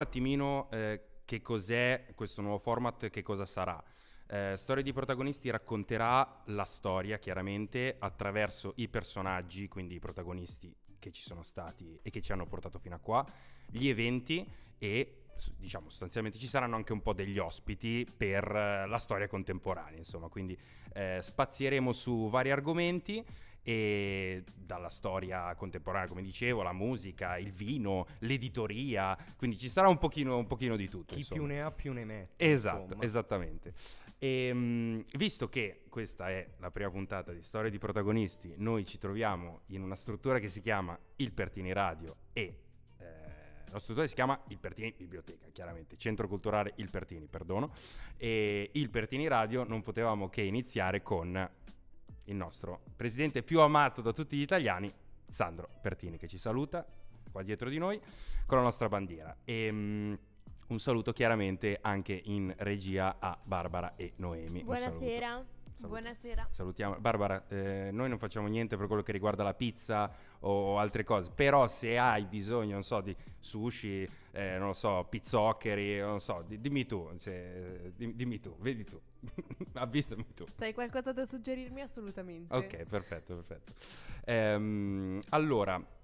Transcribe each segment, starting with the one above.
un attimino eh, che cos'è questo nuovo format, che cosa sarà. Eh, Storia di protagonisti racconterà la storia chiaramente attraverso i personaggi, quindi i protagonisti che ci sono stati e che ci hanno portato fino a qua, gli eventi e diciamo sostanzialmente ci saranno anche un po' degli ospiti per eh, la storia contemporanea, insomma, quindi eh, spazieremo su vari argomenti e dalla storia contemporanea, come dicevo, la musica, il vino, l'editoria, quindi ci sarà un pochino, un pochino di tutto. Chi insomma. più ne ha più ne mette. Esatto, insomma. esattamente. E, ehm, visto che questa è la prima puntata di Storia di protagonisti, noi ci troviamo in una struttura che si chiama Il Pertini Radio e... Eh, lo studio si chiama Il Pertini Biblioteca, chiaramente, Centro Culturale Il Pertini, perdono. E Il Pertini Radio non potevamo che iniziare con il nostro presidente più amato da tutti gli italiani, Sandro Pertini, che ci saluta qua dietro di noi con la nostra bandiera. E, um, un saluto chiaramente anche in regia a Barbara e Noemi. Buonasera. Saluto. Buonasera. Salutiamo. Barbara, eh, noi non facciamo niente per quello che riguarda la pizza, o altre cose. Però se hai bisogno, non so, di sushi, eh, non lo so, pizzoccheri, non so, di, dimmi tu, se, di, dimmi tu, vedi tu, avvisami tu. Se hai qualcosa da suggerirmi assolutamente. Ok, perfetto, perfetto. Ehm, allora...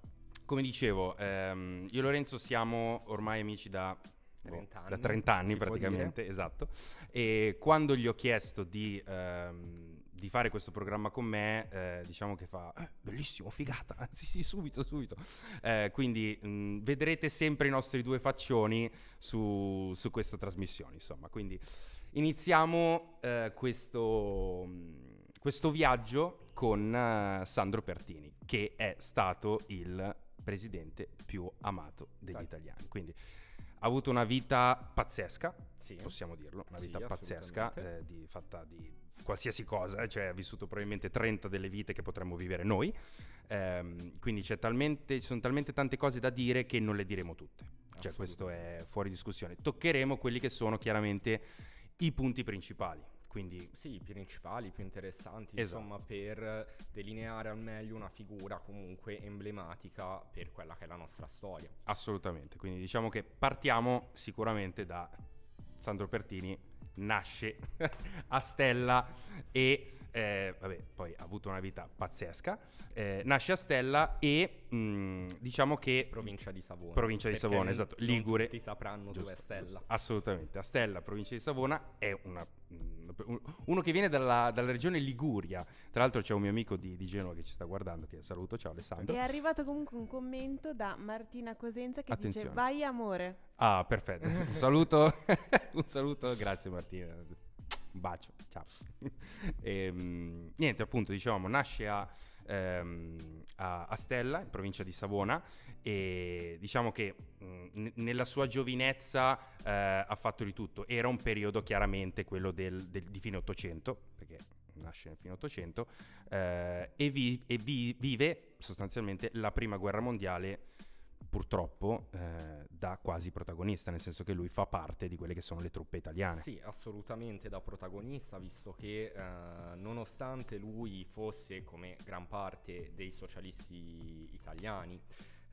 Come dicevo, ehm, io e Lorenzo siamo ormai amici da 30 boh, anni, da 30 anni praticamente, esatto. E quando gli ho chiesto di ehm, di fare questo programma con me, eh, diciamo che fa eh, bellissimo, figata, sì sì, subito, subito. Eh, quindi mh, mm, vedrete sempre i nostri due faccioni su, su questa trasmissione, insomma. Quindi iniziamo eh, questo, mm, questo, viaggio con eh, Sandro Pertini, che è stato il presidente più amato degli Dai. italiani. Quindi ha avuto una vita pazzesca, sì. possiamo dirlo, una vita sì, pazzesca, eh, di, fatta di qualsiasi cosa, eh, cioè ha vissuto probabilmente 30 delle vite che potremmo vivere noi, ehm, quindi talmente, ci sono talmente tante cose da dire che non le diremo tutte, cioè questo è fuori discussione. Toccheremo quelli che sono chiaramente i punti principali. Quindi... Sì, i principali, i più interessanti, esatto. insomma, per delineare al meglio una figura comunque emblematica per quella che è la nostra storia. Assolutamente, quindi diciamo che partiamo sicuramente da Sandro Pertini nasce a Stella e eh, vabbè, poi ha avuto una vita pazzesca, eh, nasce a Stella e mh, mm, diciamo che... Provincia di Savona. Provincia di Savona, esatto. Ligure. Tutti sapranno giusto, dove è Stella. Giusto. assolutamente. A Stella, provincia di Savona, è una, mh, mm, uno che viene dalla, dalla, regione Liguria. Tra l'altro c'è un mio amico di, di, Genova che ci sta guardando, che saluto, ciao Alessandro. È arrivato comunque un commento da Martina Cosenza che Attenzione. dice vai amore. Ah, perfetto. Un saluto, un saluto, grazie Martina. Un bacio, ciao. e, ehm, niente, appunto, dicevamo, nasce a, ehm, a, Stella, in provincia di Savona, e diciamo che mh, nella sua giovinezza eh, ha fatto di tutto. Era un periodo chiaramente quello del, del, di fine Ottocento, perché nasce nel fine Ottocento, eh, e, vi, e vi, vive sostanzialmente la prima guerra mondiale purtroppo eh, quasi protagonista, nel senso che lui fa parte di quelle che sono le truppe italiane. Sì, assolutamente da protagonista, visto che eh, nonostante lui fosse, come gran parte dei socialisti italiani,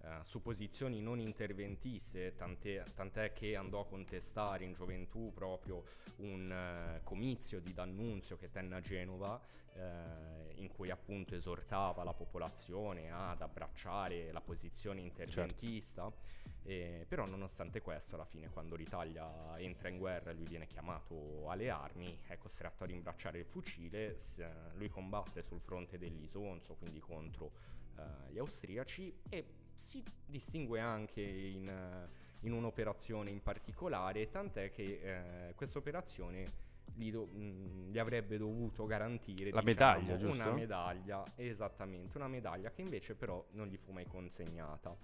eh, su posizioni non interventiste, tant'è, tant'è, che andò a contestare in gioventù proprio un uh, comizio di D'Annunzio che tenne a Genova, eh, in cui appunto esortava la popolazione ad abbracciare la posizione interventista, certo. eh, però nonostante questo alla fine quando l'Italia entra in guerra e lui viene chiamato alle armi, è costretto a rimbracciare il fucile, eh, lui combatte sul fronte dell'Isonzo, quindi contro eh, gli austriaci e si distingue anche in, eh, in un'operazione in particolare, tant'è che eh, questa operazione gli, do, mm, gli, avrebbe dovuto garantire la diciamo, medaglia, giusto? Una medaglia, esattamente, una medaglia che invece però non gli fu mai consegnata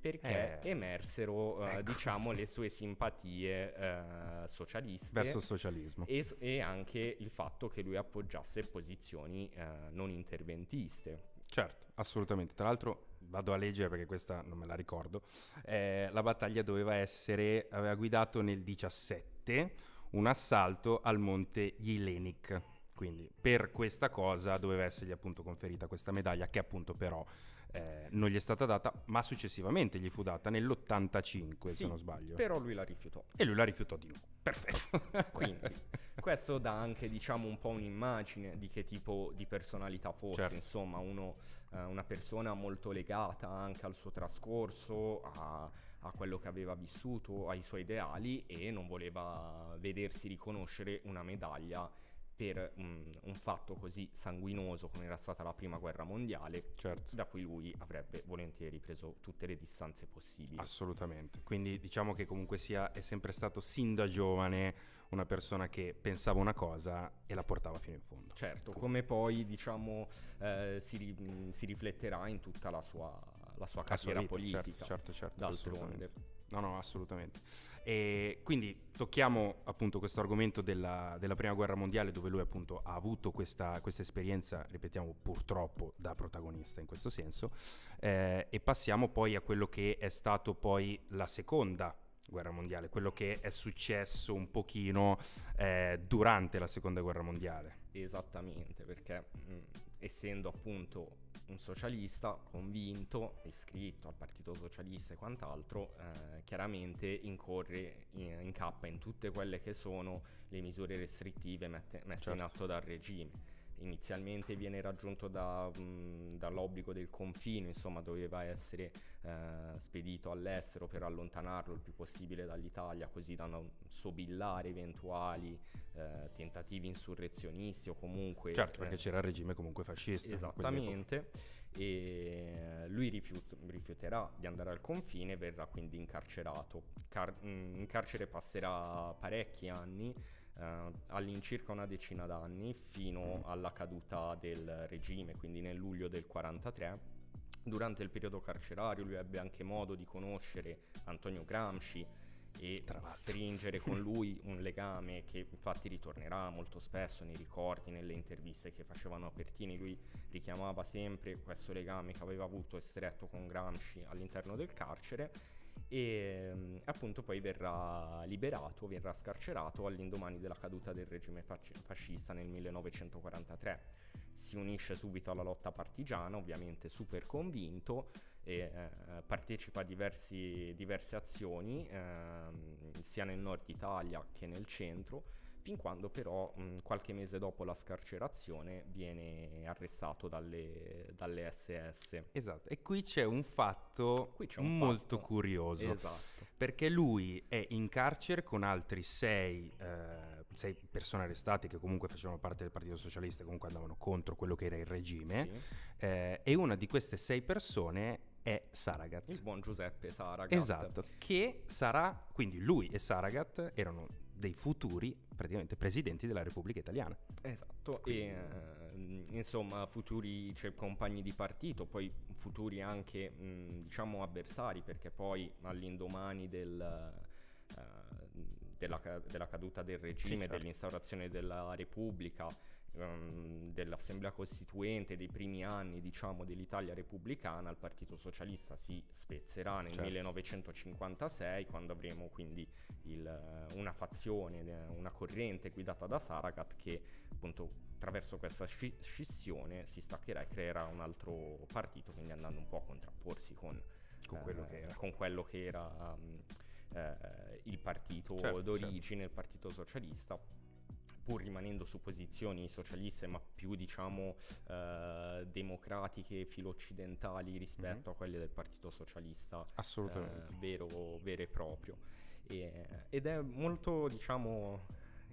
perché eh, emersero eh, ecco. eh, diciamo le sue simpatie eh, socialiste verso il socialismo e, e, anche il fatto che lui appoggiasse posizioni eh, non interventiste. Certo, assolutamente. Tra l'altro vado a leggere perché questa non me la ricordo, eh, la battaglia doveva essere, aveva guidato nel 17 un assalto al monte Jelenic. Quindi per questa cosa doveva essergli appunto conferita questa medaglia che appunto però eh, non gli è stata data, ma successivamente gli fu data nell'85 sì, se non sbaglio. Però lui la rifiutò. E lui la rifiutò di nuovo. Perfetto. Quindi questo dà anche diciamo un po' un'immagine di che tipo di personalità fosse, certo. insomma uno eh, una persona molto legata anche al suo trascorso, a, a, quello che aveva vissuto, ai suoi ideali e non voleva vedersi riconoscere una medaglia per un, un, fatto così sanguinoso come era stata la prima guerra mondiale, certo. da cui lui avrebbe volentieri preso tutte le distanze possibili. Assolutamente. Quindi diciamo che comunque sia è sempre stato sin da giovane una persona che pensava una cosa e la portava fino in fondo. Certo, ecco. come poi diciamo eh, si, si, rifletterà in tutta la sua, la sua carriera sua vita, politica. Certo, certo, certo. D'altronde. No, no, assolutamente. E quindi tocchiamo appunto questo argomento della, della prima guerra mondiale dove lui appunto ha avuto questa, questa esperienza, ripetiamo purtroppo da protagonista in questo senso, eh, e passiamo poi a quello che è stato poi la seconda guerra mondiale, quello che è successo un pochino eh, durante la seconda guerra mondiale. Esattamente, perché mh, mm, essendo appunto un socialista convinto, iscritto al Partito Socialista e quant'altro, eh, chiaramente incorre, in, cappa in tutte quelle che sono le misure restrittive mette, messe certo. in atto dal regime inizialmente viene raggiunto da, mh, dall'obbligo del confine, insomma doveva essere eh, spedito all'estero per allontanarlo il più possibile dall'Italia, così da non sobillare eventuali eh, tentativi insurrezionisti o comunque... Certo, perché eh, c'era il regime comunque fascista. Esattamente, e eh, lui rifiut- rifiuterà di andare al confine e verrà quindi incarcerato. Car- in carcere passerà parecchi anni eh, all'incirca una decina d'anni fino mm. alla caduta del regime, quindi nel luglio del 43. Durante il periodo carcerario lui ebbe anche modo di conoscere Antonio Gramsci, e stringere con lui un legame che infatti ritornerà molto spesso nei ricordi, nelle interviste che facevano a Pertini, lui richiamava sempre questo legame che aveva avuto e stretto con Gramsci all'interno del carcere e mm, appunto poi verrà liberato, verrà scarcerato all'indomani della caduta del regime fascista nel 1943. Si unisce subito alla lotta partigiana, ovviamente super convinto, e, eh, partecipa a diversi, diverse azioni eh, sia nel nord Italia che nel centro fin quando però mh, qualche mese dopo la scarcerazione viene arrestato dalle, dalle SS. Esatto, e qui c'è un fatto c'è un molto fatto. curioso, esatto. perché lui è in carcere con altri sei, eh, sei, persone arrestate che comunque facevano parte del Partito Socialista, comunque andavano contro quello che era il regime, sì. eh, e una di queste sei persone è Saragat. Il buon Giuseppe Saragat. Esatto, che sarà, quindi lui e Saragat erano dei futuri praticamente presidenti della Repubblica Italiana. Esatto, Quindi... e eh, insomma futuri cioè, compagni di partito, poi futuri anche mh, diciamo avversari, perché poi all'indomani del... Eh, della, della, caduta del regime, sì, certo. dell'instaurazione della Repubblica, um, dell'Assemblea Costituente dei primi anni, diciamo, dell'Italia repubblicana, il Partito Socialista si spezzerà nel certo. 1956, quando avremo quindi il, una fazione, una corrente guidata da Saragat che appunto attraverso questa scissione si staccherà e creerà un altro partito, quindi andando un po' a contrapporsi con, con eh, quello che era, quello che era um, mm, eh, il partito certo, d'origine, certo. il Partito Socialista pur rimanendo su posizioni socialiste ma più diciamo eh, democratiche, filo-occidentali rispetto mm-hmm. a mhm. quelle del Partito Socialista eh, Assolutamente. Eh, vero, vero, e proprio. E, ed è molto diciamo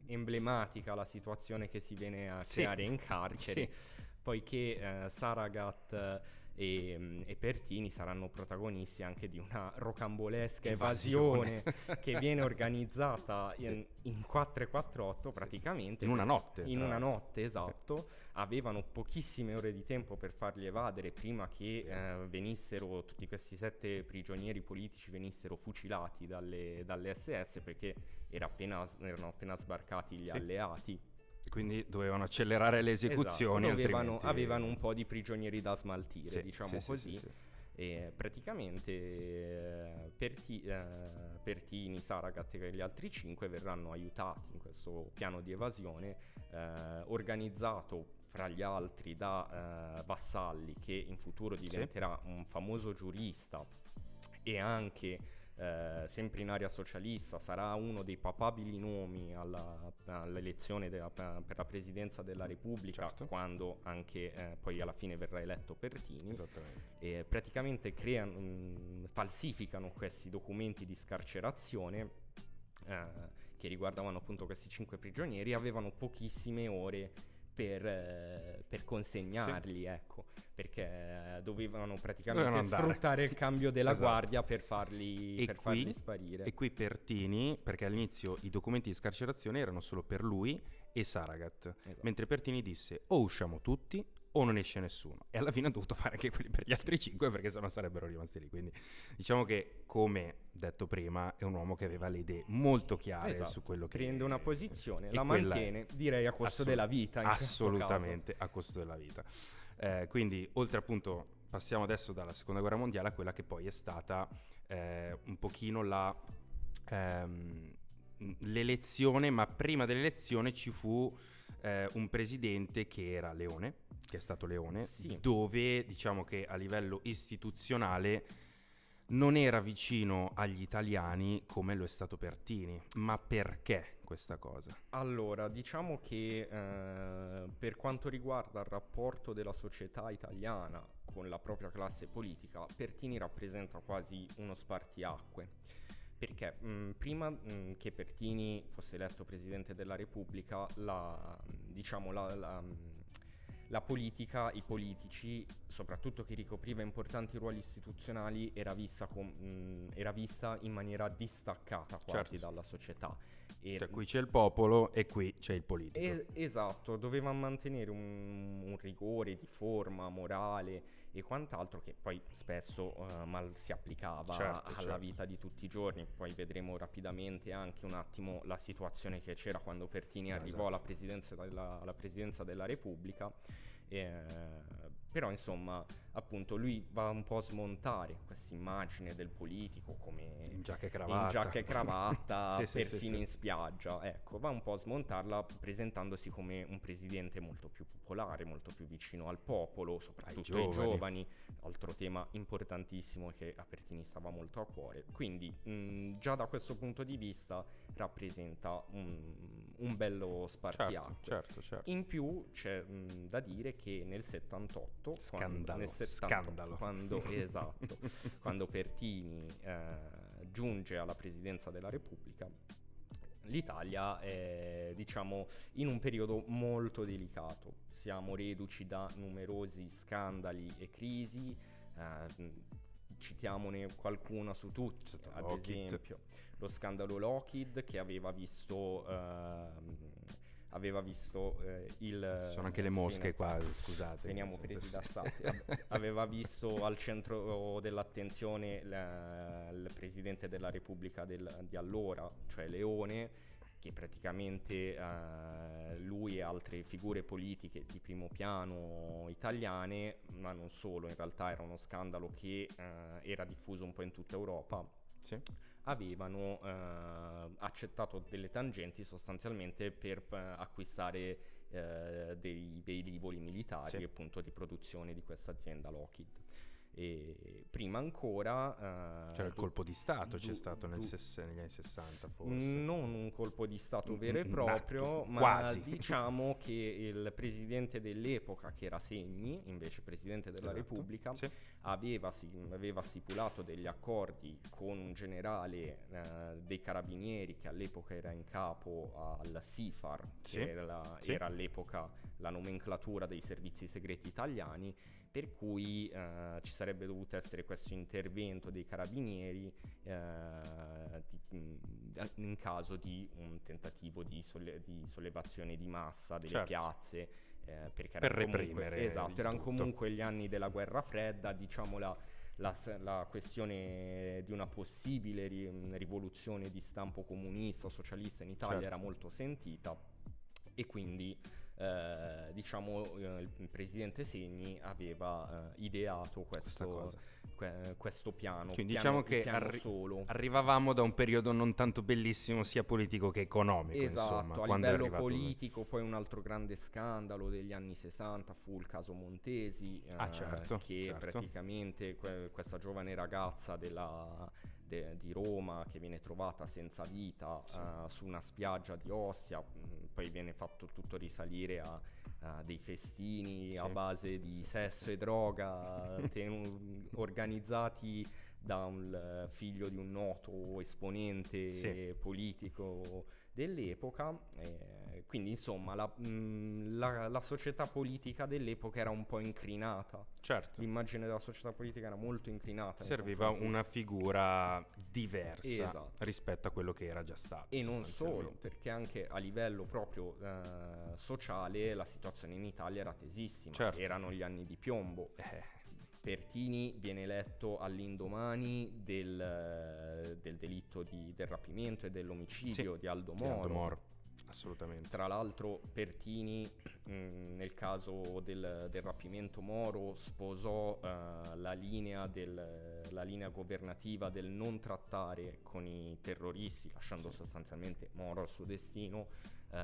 emblematica la situazione che si viene a sì. creare in carcere, sì. poiché eh, Saragat Ehm, e, e Pertini saranno protagonisti anche di una rocambolesca evasione, evasione che viene organizzata sì. in, in, 448 praticamente. Sì, in una notte. In una notte, esatto. Avevano pochissime ore di tempo per farli evadere prima che eh, venissero tutti questi sette prigionieri politici venissero fucilati dalle, dalle SS perché era appena, erano appena sbarcati gli alleati quindi dovevano accelerare le esatto, esecuzioni. Esatto, avevano, altrimenti... avevano un po' di prigionieri da smaltire, sì, diciamo sì, così. Sì, e praticamente eh, eh, Pertini, Saragat e gli altri cinque verranno aiutati in questo piano di evasione eh, organizzato fra gli altri da eh, Vassalli che in futuro diventerà un famoso giurista e anche eh, sempre in area socialista, sarà uno dei papabili nomi alla, all'elezione della, per la presidenza della Repubblica, certo. quando anche eh, poi alla fine verrà eletto Pertini. E praticamente crea, mh, falsificano questi documenti di scarcerazione. Eh, che riguardavano appunto questi cinque prigionieri avevano pochissime ore per, eh, per consegnarli, sì. ecco, perché dovevano praticamente sfruttare il cambio della esatto. guardia per, farli, per qui, farli sparire. E qui Pertini, perché all'inizio i documenti di scarcerazione erano solo per lui e Saragat, esatto. mentre Pertini disse o usciamo tutti o non esce nessuno. E alla fine ho dovuto fare anche quelli per gli altri cinque perché sennò sarebbero rimasti lì. Quindi diciamo che, come detto prima, è un uomo che aveva le idee molto chiare esatto. su quello che... Prende una posizione, la mantiene, direi a costo assolut- della vita. assolutamente a costo della vita. Eh, quindi, oltre appunto, passiamo adesso dalla Seconda Guerra Mondiale a quella che poi è stata eh, un pochino la... Ehm, l'elezione, ma prima dell'elezione ci fu eh, un presidente che era Leone, che è stato Leone, sì. dove diciamo che a livello istituzionale non era vicino agli italiani come lo è stato Pertini. Ma perché questa cosa? Allora, diciamo che eh, per quanto riguarda il rapporto della società italiana con la propria classe politica, Pertini rappresenta quasi uno spartiacque perché mh, mm, prima mh, mm, che Pertini fosse eletto Presidente della Repubblica, la, diciamo, la, la, mm, la politica, i politici, soprattutto chi ricopriva importanti ruoli istituzionali, era vista, con, mh, era vista in maniera distaccata quasi certo. dalla società. E cioè qui c'è il popolo e qui c'è il politico. E, esatto, doveva mantenere un, un rigore di forma, morale e quant'altro che poi spesso uh, mal si applicava certo, alla certo. vita di tutti i giorni. Poi vedremo rapidamente anche un attimo la situazione che c'era quando Pertini ah, arrivò esatto. alla, presidenza della, alla, presidenza della, Repubblica. Eh, però insomma appunto lui va un po' a smontare questa immagine del politico come in giacca e cravatta, in giacca e cravatta sì, persino sì, sì, in spiaggia, ecco, va un po' a smontarla presentandosi come un presidente molto più popolare, molto più vicino al popolo, soprattutto ai giovani, ai giovani altro tema importantissimo che a Pertini stava molto a cuore. Quindi mh, mm, già da questo punto di vista rappresenta un, un bello spartiacque. Certo, certo, certo, In più c'è mh, mm, da dire che nel 78, scandalo Quando, nel 1970. Scandalo. Quando, esatto, quando Pertini eh, giunge alla presidenza della Repubblica, l'Italia è diciamo in un periodo molto delicato, siamo reduci da numerosi scandali e crisi, eh, citiamone qualcuna su tutti, certo, ad Lockheed. esempio lo scandalo Lockheed che aveva visto eh, aveva visto eh, il... Sono anche le mosche qua, scusate. Veniamo presi da stati. aveva visto al centro oh, dell'attenzione la, il presidente della Repubblica del, di allora, cioè Leone, che praticamente eh, lui e altre figure politiche di primo piano italiane, ma non solo, in realtà era uno scandalo che eh, era diffuso un po' in tutta Europa. Sì avevano eh, accettato delle tangenti sostanzialmente per eh, acquistare eh, dei velivoli militari sì. appunto di produzione di questa azienda Lockheed. E prima ancora... Eh, C'era il colpo di Stato, du- c'è stato du- ses- negli anni 60 forse. Non un colpo di Stato vero e proprio, ma Quasi. diciamo che il presidente dell'epoca, che era Segni, invece presidente della esatto. Repubblica, sì. aveva, si- aveva, stipulato degli accordi con un generale eh, dei carabinieri che all'epoca era in capo al SIFAR, sì. che era, la- sì. era all'epoca la nomenclatura dei servizi segreti italiani per cui eh, ci sarebbe dovuto essere questo intervento dei carabinieri eh, di, mm, in caso di un tentativo di, solle- di sollevazione di massa delle certo. piazze eh, perché per reprimere eh, esatto, erano tutto. comunque gli anni della guerra fredda diciamo la, la, questione di una possibile ri- mm, rivoluzione di stampo comunista, socialista in Italia certo. era molto sentita e quindi eh, diciamo eh, il presidente Segni aveva eh, ideato questo, que- questo piano. Quindi piano, diciamo che arri- arrivavamo da un periodo non tanto bellissimo sia politico che economico. Esatto, insomma, a livello politico poi un altro grande scandalo degli anni 60 fu il caso Montesi, ah, eh, certo, che certo. praticamente que- questa giovane ragazza della de, di Roma che viene trovata senza vita sì. uh, su una spiaggia di Ostia, mh, mm, poi viene fatto tutto risalire a, a dei festini sì. a base di sesso e droga ten- mm, organizzati da un eh, figlio di un noto esponente sì. politico dell'epoca, eh, quindi insomma la, mh, mm, la, la, società politica dell'epoca era un po' incrinata. Certo. L'immagine della società politica era molto incrinata. Serviva in una figura diversa esatto. rispetto a quello che era già stato. E non solo, perché anche a livello proprio eh, sociale la situazione in Italia era tesissima, certo. erano gli anni di piombo. Eh. Pertini viene letto all'indomani del, del delitto di, del rapimento e dell'omicidio sì, di Aldo Moro. Aldo Moro. Assolutamente. Tra l'altro Pertini mh, mm, nel caso del, del, rapimento Moro sposò uh, la, linea del, la, linea governativa del non trattare con i terroristi, lasciando sì. sostanzialmente Moro al suo destino eh,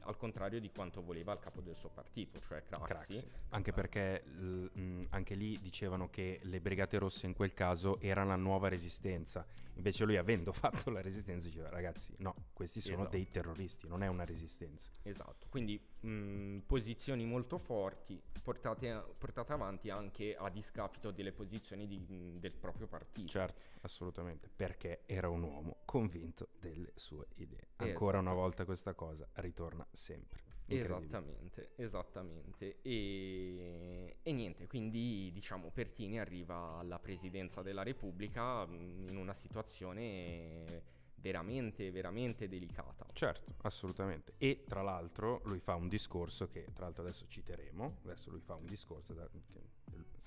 al contrario di quanto voleva il capo del suo partito, cioè Craxi. Craxi. Anche perché l- mh, mm, anche lì dicevano che le Brigate Rosse in quel caso erano la nuova resistenza, invece lui avendo fatto la resistenza diceva ragazzi no, questi sono esatto. dei terroristi, non è una resistenza. Esatto, quindi Mm, posizioni molto forti portate, portate, avanti anche a discapito delle posizioni di, mm, del proprio partito. Certo, assolutamente, perché era un uomo convinto delle sue idee. Ancora una esatto. volta questa cosa ritorna sempre. Esattamente, esattamente. E, e, niente, quindi diciamo Pertini arriva alla presidenza della Repubblica mm, in una situazione veramente, veramente delicata. Certo, assolutamente. E tra l'altro lui fa un discorso che tra l'altro adesso citeremo, adesso lui fa un discorso da,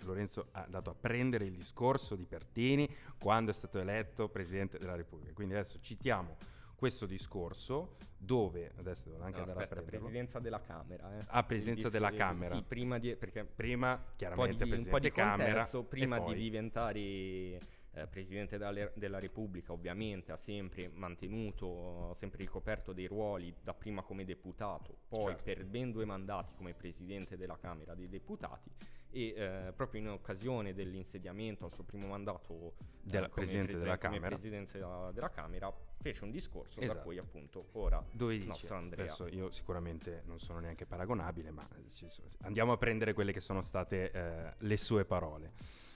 Lorenzo ha andato a prendere il discorso di Pertini quando è stato eletto Presidente della Repubblica. Quindi adesso citiamo questo discorso dove adesso devo anche no, andare aspetta, a prendere presidenza della Camera eh. ah presidenza della Camera sì prima di perché prima chiaramente poi di, presidente un po' di Camera contesto, prima poi... di diventare eh, presidente della, della, Repubblica ovviamente ha sempre mantenuto, sempre ricoperto dei ruoli, dapprima come deputato, poi certo. per ben due mandati come Presidente della Camera dei Deputati e eh, proprio in occasione dell'insediamento al suo primo mandato eh, della eh, Presidente prese- della Camera. Presidenza della Camera fece un discorso esatto. da cui appunto ora Dove dice, nostro Andrea. Adesso io sicuramente non sono neanche paragonabile, ma eh, andiamo a prendere quelle che sono state le sue parole.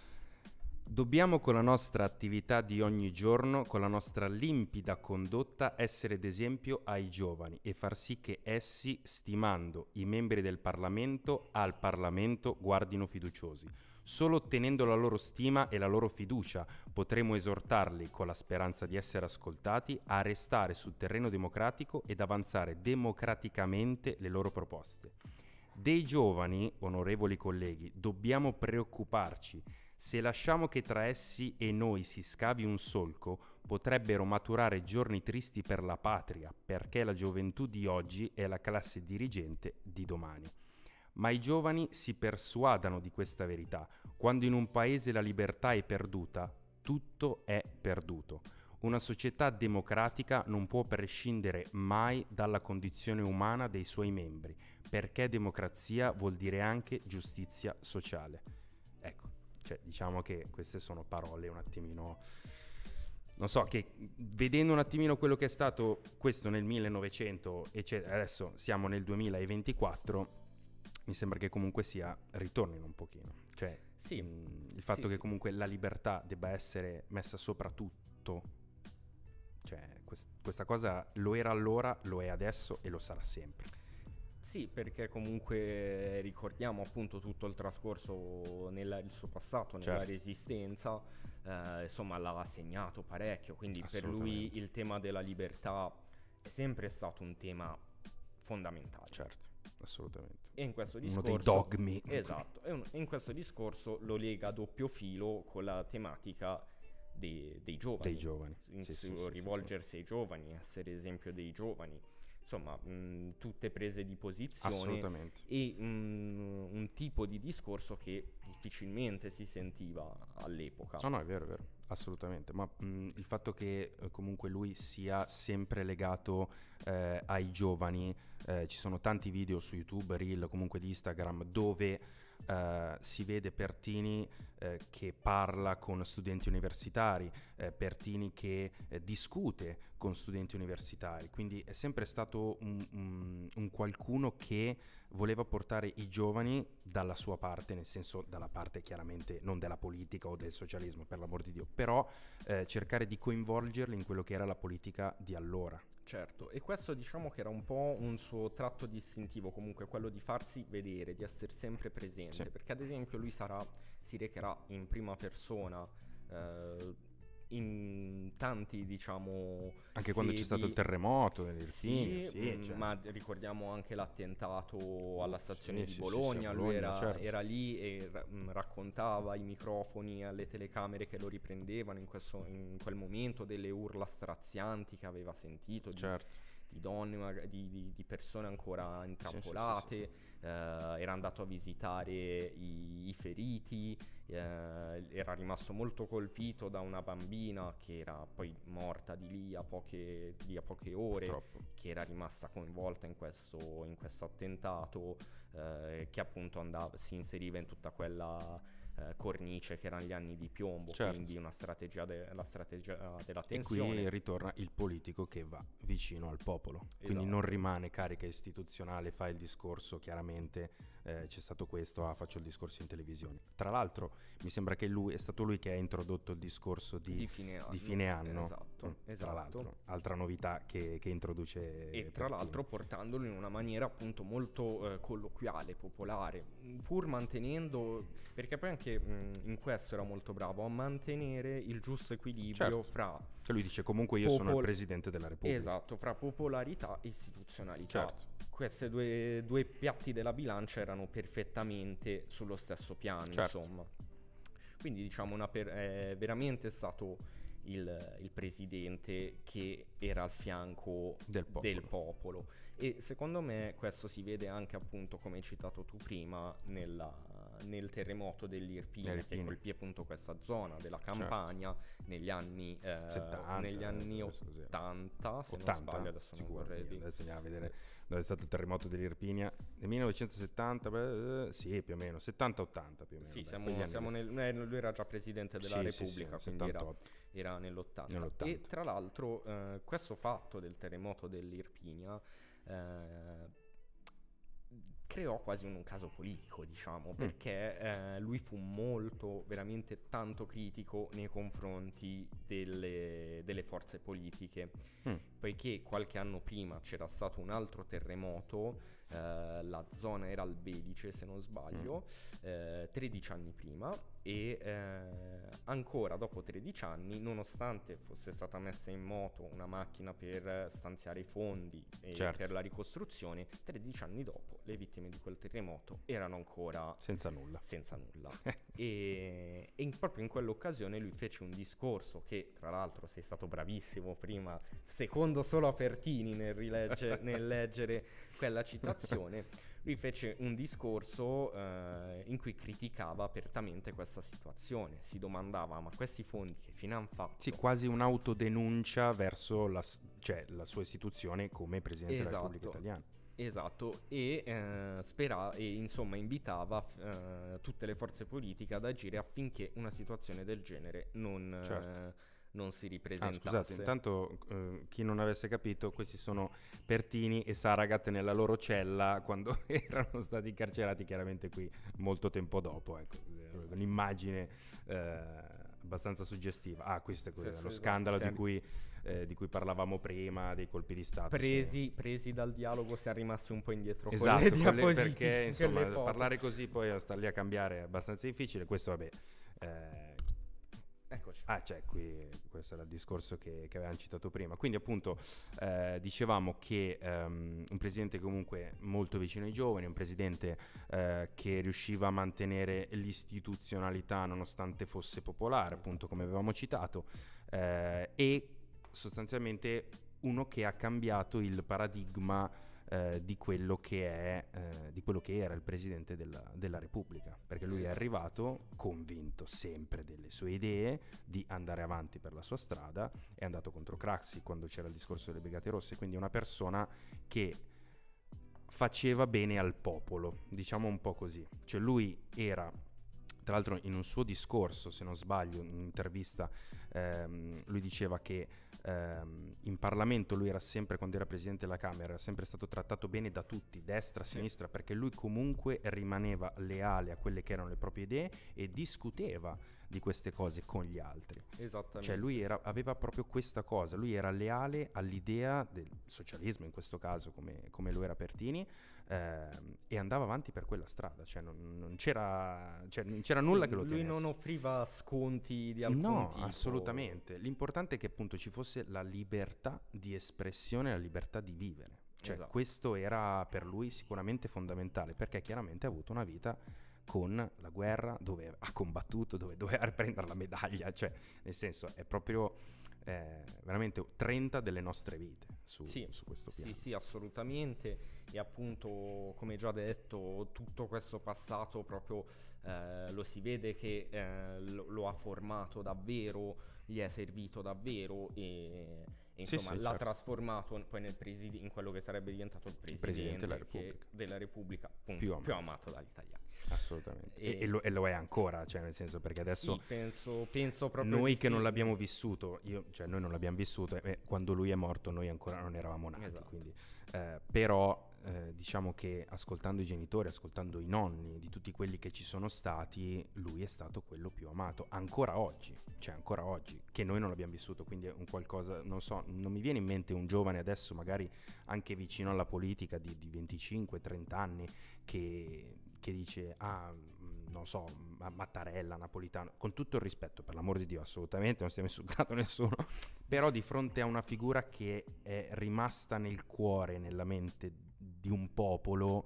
Dobbiamo con la nostra attività di ogni giorno, con la nostra limpida condotta, essere d'esempio ai giovani e far sì che essi, stimando i membri del Parlamento, al Parlamento guardino fiduciosi. Solo ottenendo la loro stima e la loro fiducia potremo esortarli, con la speranza di essere ascoltati, a restare sul terreno democratico ed avanzare democraticamente le loro proposte. Dei giovani, onorevoli colleghi, dobbiamo preoccuparci se lasciamo che tra essi e noi si scavi un solco, potrebbero maturare giorni tristi per la patria, perché la gioventù di oggi è la classe dirigente di domani. Ma i giovani si persuadano di questa verità. Quando in un paese la libertà è perduta, tutto è perduto. Una società democratica non può prescindere mai dalla condizione umana dei suoi membri, perché democrazia vuol dire anche giustizia sociale. Ecco, cioè, diciamo che queste sono parole un attimino non so, che vedendo un attimino quello che è stato questo nel 1900, e adesso siamo nel 2024, mi sembra che comunque sia, ritornino un pochino. Cioè, sì, mh, mm, il fatto sì, che sì. comunque la libertà debba essere messa sopra tutto, cioè, quest- questa cosa lo era allora, lo è adesso e lo sarà sempre. Sì, perché comunque ricordiamo appunto tutto il trascorso nella, il suo passato, nella certo. resistenza, eh, insomma l'ha segnato parecchio, quindi per lui il tema della libertà è sempre stato un tema fondamentale. Certo, assolutamente. E in questo discorso... Uno dei dogmi. Esatto, e in questo discorso lo lega a doppio filo con la tematica dei, dei giovani. Dei giovani. In, sì, su, sì, rivolgersi sì, ai giovani, essere esempio dei giovani insomma, mh, mm, tutte prese di posizione e mh, mm, un tipo di discorso che difficilmente si sentiva all'epoca. No, no, è vero, è vero, assolutamente, ma mh, mm, il fatto che eh, comunque lui sia sempre legato eh, ai giovani, eh, ci sono tanti video su YouTube, reel, comunque di Instagram dove eh, si vede Pertini uh, che parla con studenti universitari, uh, Pertini che discute con studenti universitari, quindi è sempre stato un, un, un, qualcuno che voleva portare i giovani dalla sua parte, nel senso dalla parte chiaramente non della politica o del socialismo, per l'amor di Dio, però cercare di coinvolgerli in quello che era la politica di allora. Certo, e questo diciamo che era un po' un suo tratto distintivo comunque, quello di farsi vedere, di essere sempre presente, sì. perché ad esempio lui sarà, si recherà in prima persona eh, in tanti, diciamo. Anche sedi... quando c'è stato il terremoto nell'Irpinia, sì, sì, mh, mm, cioè. ma ricordiamo anche l'attentato alla stazione sì, di Bologna. Bologna. Lui era, certo. era, lì e mh, mm, raccontava ai microfoni, alle telecamere che lo riprendevano in, questo, in, quel momento, delle urla strazianti che aveva sentito. Certo. Di di donne, di, di, di persone ancora intrappolate, sì, sì, sì, eh, era andato a visitare i, i feriti, eh, era rimasto molto colpito da una bambina che era poi morta di lì a poche, lì a poche ore, Purtroppo. che era rimasta coinvolta in questo, in questo attentato, eh, che appunto andava, si inseriva in tutta quella eh, cornice che erano gli anni di piombo, certo. quindi una strategia de- la strategia eh, della tensione. E qui ritorna il politico che va vicino al popolo, esatto. quindi non rimane carica istituzionale, fa il discorso chiaramente eh, c'è stato questo, ah, faccio il discorso in televisione. Tra l'altro mi sembra che lui, è stato lui che ha introdotto il discorso di, di, fine, anno, di fine eh, anno. Esatto, mm, esatto. Tra l'altro, altra novità che, che introduce. E tra l'altro portandolo in una maniera appunto molto eh, colloquiale, popolare, pur mantenendo, perché poi anche mh, mm, in questo era molto bravo, a mantenere il giusto equilibrio certo. fra... Cioè lui dice comunque io popol- sono il Presidente della Repubblica. Esatto, fra popolarità e istituzionalità. Certo questi due, due, piatti della bilancia erano perfettamente sullo stesso piano, certo. insomma. Quindi diciamo una per, è veramente stato il, il, presidente che era al fianco del popolo. del popolo. E secondo me questo si vede anche appunto, come hai citato tu prima, nella, nel terremoto dell'Irpine che colpì appunto questa zona della certo. Campania certo. negli anni, eh, 70, negli anni 80, se 80, non sbaglio adesso non vorrei Adesso andiamo a vedere dove è stato il terremoto dell'Irpinia nel 1970, beh, eh, sì più o meno, 70-80 più o meno. Sì, beh, siamo, siamo nel, nel, lui era già presidente della sì, Repubblica, sì, sì, quindi era, era, nell'80. nell'80. E tra l'altro eh, questo fatto del terremoto dell'Irpinia... Eh, creò quasi un, un caso politico, diciamo, mm. perché eh, lui fu molto, veramente tanto critico nei confronti delle, delle forze politiche, mm. poiché qualche anno prima c'era stato un altro terremoto, eh, la zona era albelice se non sbaglio, mm. eh, 13 anni prima, e eh, ancora dopo 13 anni, nonostante fosse stata messa in moto una macchina per stanziare i fondi certo. per la ricostruzione, 13 anni dopo le vittime di quel terremoto erano ancora senza nulla. Senza nulla. e, e in, proprio in quell'occasione lui fece un discorso che tra l'altro sei stato bravissimo prima, secondo solo a Pertini nel, rilegge, nel leggere quella citazione. lui fece un discorso eh, in cui criticava apertamente questa situazione, si domandava ma questi fondi che fine hanno fatto? Sì, quasi un'autodenuncia verso la, cioè, la sua istituzione come Presidente esatto. della Repubblica esatto. Italiana. Esatto, e, eh, spera- e insomma invitava eh, tutte le forze politiche ad agire affinché una situazione del genere non, eh, certo. eh, non si ripresentasse. Ah, scusate, intanto eh, chi non avesse capito, questi sono Pertini e Saragat nella loro cella quando erano stati incarcerati, chiaramente qui molto tempo dopo. Ecco. Eh, un'immagine eh, abbastanza suggestiva. Ah, questo è quello, sì, lo sì, scandalo sì. Di, cui, eh, di, cui, parlavamo prima, dei colpi di Stato. Presi, presi dal dialogo si è rimasti un po' indietro. Esatto, con le perché insomma, parlare così poi a star lì a cambiare è abbastanza difficile. Questo vabbè eh, Eccoci. Ah, cioè, qui, questo era il discorso che, che avevamo citato prima. Quindi, appunto, eh, dicevamo che um, un presidente comunque molto vicino ai giovani, un presidente eh, che riusciva a mantenere l'istituzionalità nonostante fosse popolare, appunto, come avevamo citato, eh, e sostanzialmente uno che ha cambiato il paradigma eh, di, quello è, eh, di, quello che era il Presidente della, della Repubblica, perché lui esatto. è arrivato convinto sempre delle sue idee, di andare avanti per la sua strada, è andato contro Craxi quando c'era il discorso delle Brigate Rosse, quindi una persona che faceva bene al popolo, diciamo un po' così, cioè lui era tra l'altro in un suo discorso, se non sbaglio, in un'intervista, ehm, lui diceva che ehm, in Parlamento lui era sempre, quando era Presidente della Camera, era sempre stato trattato bene da tutti, destra, sinistra, perché lui comunque rimaneva leale a quelle che erano le proprie idee e discuteva di queste cose con gli altri. Esattamente. Cioè lui era, aveva proprio questa cosa, lui era leale all'idea del socialismo in questo caso, come, come lo era Pertini, eh, e andava avanti per quella strada, cioè non, non c'era, cioè, non c'era sì, nulla che lo tenesse. Lui non offriva sconti di alcun no, tipo. assolutamente. L'importante è che appunto ci fosse la libertà di espressione, la libertà di vivere. Cioè, esatto. questo era per lui sicuramente fondamentale perché chiaramente ha avuto una vita con la guerra dove ha combattuto, dove doveva riprendere la medaglia, cioè nel senso è proprio eh, veramente 30 delle nostre vite su, sì, su questo piano. Sì, sì, assolutamente e appunto come già detto tutto questo passato proprio eh, lo si vede che eh, lo, lo, ha formato davvero, gli è servito davvero e, e insomma sì, sì, l'ha certo. trasformato poi nel presidi- in quello che sarebbe diventato il presidente, presidente della Repubblica, della Repubblica appunto, più, amato. più, amato. dagli italiani. Assolutamente. E, e, lo, e, lo, è ancora, cioè nel senso perché adesso sì, penso, penso noi che, che non l'abbiamo vissuto, io, cioè noi non l'abbiamo vissuto, eh, quando lui è morto noi ancora non eravamo nati, esatto. quindi, eh, però eh, diciamo che ascoltando i genitori, ascoltando i nonni, di tutti quelli che ci sono stati, lui è stato quello più amato, ancora oggi, cioè ancora oggi, che noi non abbiamo vissuto, quindi è un qualcosa, non so, non mi viene in mente un giovane adesso, magari anche vicino alla politica di, di 25-30 anni, che, che, dice, ah, mm, non so, Mattarella, Napolitano, con tutto il rispetto, per l'amor di Dio, assolutamente, non stiamo insultando nessuno, però di fronte a una figura che è rimasta nel cuore, nella mente, di di un popolo,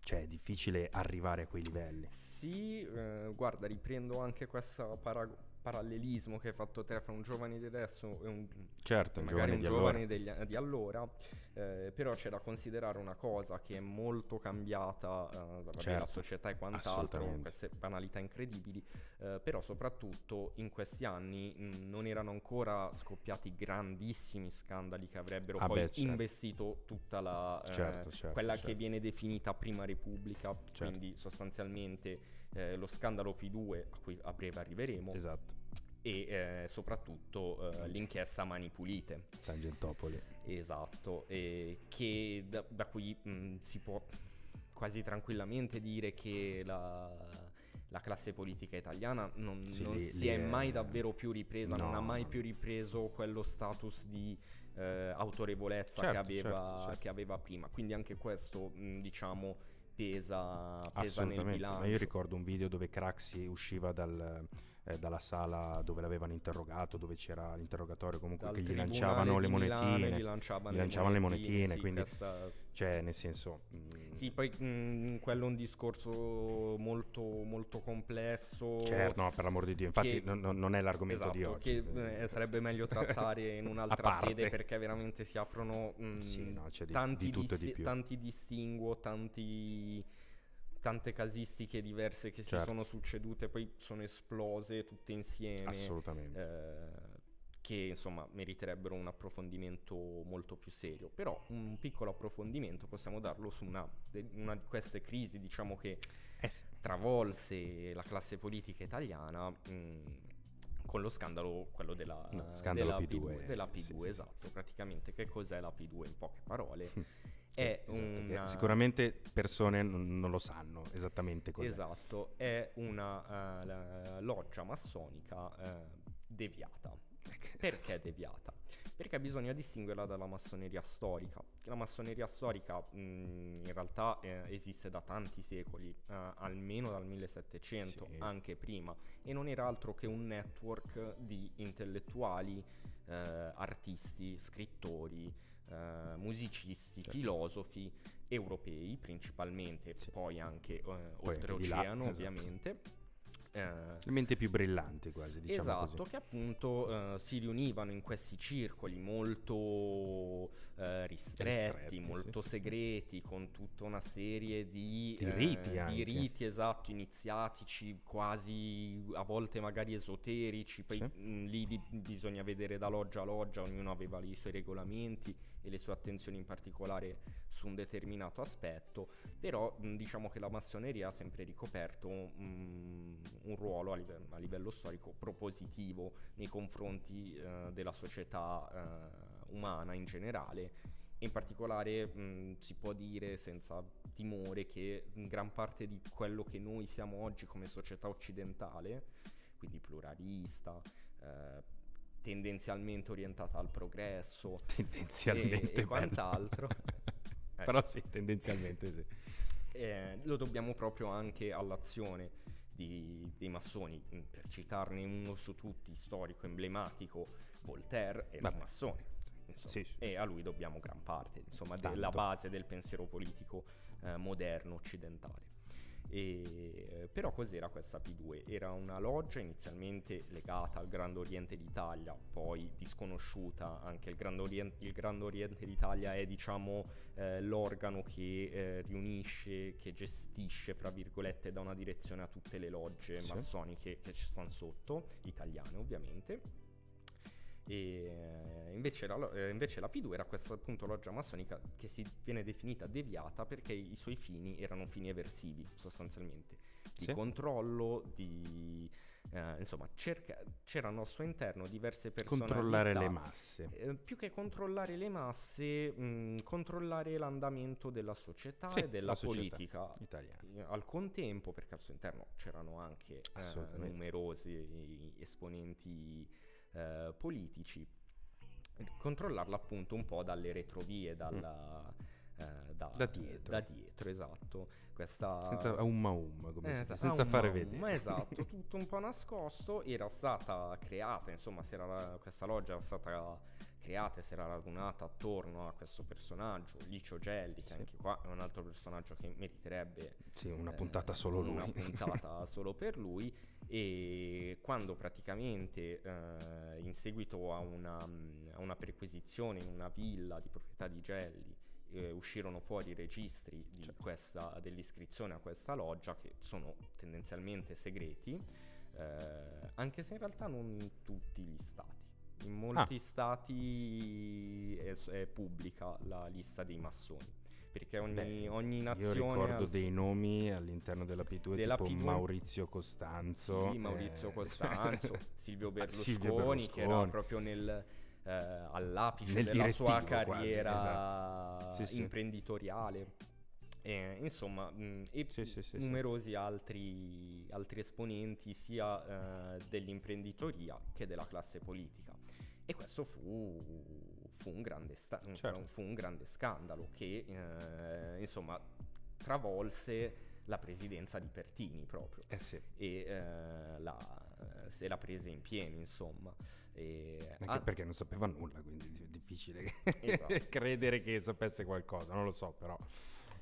cioè è difficile arrivare a quei livelli. Sì, eh, guarda, riprendo anche questa parag- parallelismo che hai fatto te fra un giovane di adesso e un, certo, magari un giovane, di allora, degli, di allora eh, però c'è da considerare una cosa che è molto cambiata eh, certo, la società e quant'altro, queste banalità incredibili, eh, però soprattutto in questi anni mh, mm, non erano ancora scoppiati grandissimi scandali che avrebbero ah poi beh, certo. investito tutta la, eh, certo, certo quella che certo. viene definita prima repubblica, certo. quindi sostanzialmente eh, lo scandalo P2 a cui a breve arriveremo. Esatto. E eh, soprattutto eh, l'inchiesta Mani Pulite. Tangentopoli. Esatto, che da, da cui mh, mm, si può quasi tranquillamente dire che la, la classe politica italiana non, sì, non lì, si lì è mai davvero più ripresa, no. non ha mai più ripreso quello status di eh, autorevolezza certo, che, aveva, certo, certo. che, aveva, prima. Quindi anche questo, mh, mm, diciamo, pesa, pesa nel bilancio. Ma io ricordo un video dove Craxi usciva dal, eh, dalla sala dove l'avevano interrogato, dove c'era l'interrogatorio comunque Dal che gli lanciavano le monetine, Milano, gli lanciavano, gli lanciavano le monetine, monetine sì, quindi questa... cioè nel senso mh... Mm, sì, poi mh, mm, quello è un discorso molto molto complesso. Certo, no, per l'amor di Dio, infatti che... non, non, è l'argomento esatto, di oggi. Che eh, sarebbe meglio trattare in un'altra sede perché veramente si aprono mh, mm, sì, no, di, tanti, di di, tanti distinguo, tanti tante casistiche diverse che certo. si sono succedute, poi sono esplose tutte insieme. Assolutamente. Eh, che insomma meriterebbero un approfondimento molto più serio. Però un piccolo approfondimento possiamo darlo su una, una di queste crisi, diciamo che eh travolse la classe politica italiana. Mh, mm, con lo scandalo, quello della, no, scandalo della P2, P2, della P2 sì, esatto, sì. praticamente che cos'è la P2 in poche parole hm è esatto, una... sicuramente persone non, non, lo sanno esattamente cos'è. Esatto, è una uh, loggia massonica uh, deviata. Eh, esatto. Perché deviata? Perché bisogna distinguerla dalla massoneria storica. La massoneria storica mh, in realtà eh, esiste da tanti secoli, eh, almeno dal 1700, sì. anche prima, e non era altro che un network di intellettuali, eh, artisti, scrittori, eh, musicisti, certo. filosofi europei principalmente, sì. poi anche eh, oltreoceano esatto. ovviamente. Eh, mente più brillante quasi diciamo esatto così. che appunto eh, si riunivano in questi circoli molto eh, ristretti, ristretti, molto sì. segreti con tutta una serie di, di eh, riti, eh, di riti esatto iniziatici quasi a volte magari esoterici poi sì. mh, lì di, bisogna vedere da loggia a loggia ognuno aveva i suoi regolamenti e le sue attenzioni in particolare su un determinato aspetto, però diciamo che la massoneria ha sempre ricoperto mh, un ruolo a livello, a livello, storico propositivo nei confronti eh, della società eh, umana in generale in particolare mh, si può dire senza timore che gran parte di quello che noi siamo oggi come società occidentale, quindi pluralista, eh, tendenzialmente orientata al progresso. Tendenzialmente. E, e quant'altro. eh. Però sì, tendenzialmente sì. Eh, lo dobbiamo proprio anche all'azione di, dei massoni, mm, per citarne uno su tutti, storico, emblematico, Voltaire è un massone. Sì, sì. E a lui dobbiamo gran parte insomma, della base del pensiero politico eh, moderno occidentale. E, eh, però cos'era questa P2? Era una loggia inizialmente legata al Grand Oriente d'Italia, poi disconosciuta anche il Grand Oriente, il Grand Oriente d'Italia è diciamo eh, l'organo che eh, riunisce, che gestisce fra virgolette da una direzione a tutte le logge sì. massoniche che ci stanno sotto, italiane ovviamente e eh, invece, la, eh, invece la P2 era questa appunto loggia massonica che si viene definita deviata perché i suoi fini erano fini eversivi sostanzialmente, di sì. controllo, di eh, insomma cerca, c'erano al suo interno diverse persone. Controllare le masse. Eh, più che controllare le masse, mh, mm, controllare l'andamento della società sì, e della politica italiana. Eh, al contempo, perché al suo interno c'erano anche eh, numerosi esponenti eh, politici, controllarla appunto un po' dalle retrovie, dalla... Mm. Eh, da, da, dietro. da, dietro. esatto. Questa... Senza a umma umma, come eh, si dice, esatto, senza fare vedere. Esatto, tutto un po' nascosto, era stata creata, insomma, era, questa loggia era stata creata e si era radunata attorno a questo personaggio, Licio Gelli, che sì. anche qua è un altro personaggio che meriterebbe sì, una eh, puntata solo lui. puntata solo per lui. E quando praticamente eh, in seguito a una, a una perquisizione in una villa di proprietà di Gelli eh, uscirono fuori i registri certo. questa, dell'iscrizione a questa loggia che sono tendenzialmente segreti, eh, anche se in realtà non in tutti gli stati. In molti ah. stati è, è, pubblica la lista dei massoni. Perché ogni, Beh, ogni nazione. Io ricordo al... dei nomi all'interno della P2, della tipo P2... Maurizio Costanzo. Sì, Maurizio eh... Costanzo, Silvio Berlusconi, ah, Silvio Berlusconi, che era proprio nel, eh, all'apice nel della sua carriera quasi, esatto. imprenditoriale. E, insomma, mm, e sì, sì, sì, numerosi altri, altri, esponenti sia eh, dell'imprenditoria che della classe politica. E questo fu, fu, un, grande sta- certo. fu un, grande scandalo che eh, insomma travolse la presidenza di Pertini proprio eh sì. e eh, la, se la prese in pieno insomma e, anche a... perché non sapeva nulla quindi è difficile esatto. credere che sapesse qualcosa non lo so però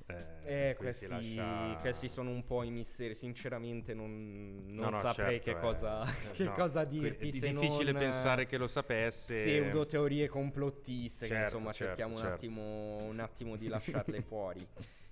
eh, eh questi, lascia... questi, sono un po' i misteri. Sinceramente, non, non no, no, saprei certo, che, eh, cosa, che no. cosa dirti. è difficile pensare che lo sapesse. Pseudo teorie complottiste. Certo, che insomma, certo, cerchiamo un certo. attimo, un attimo di lasciarle fuori.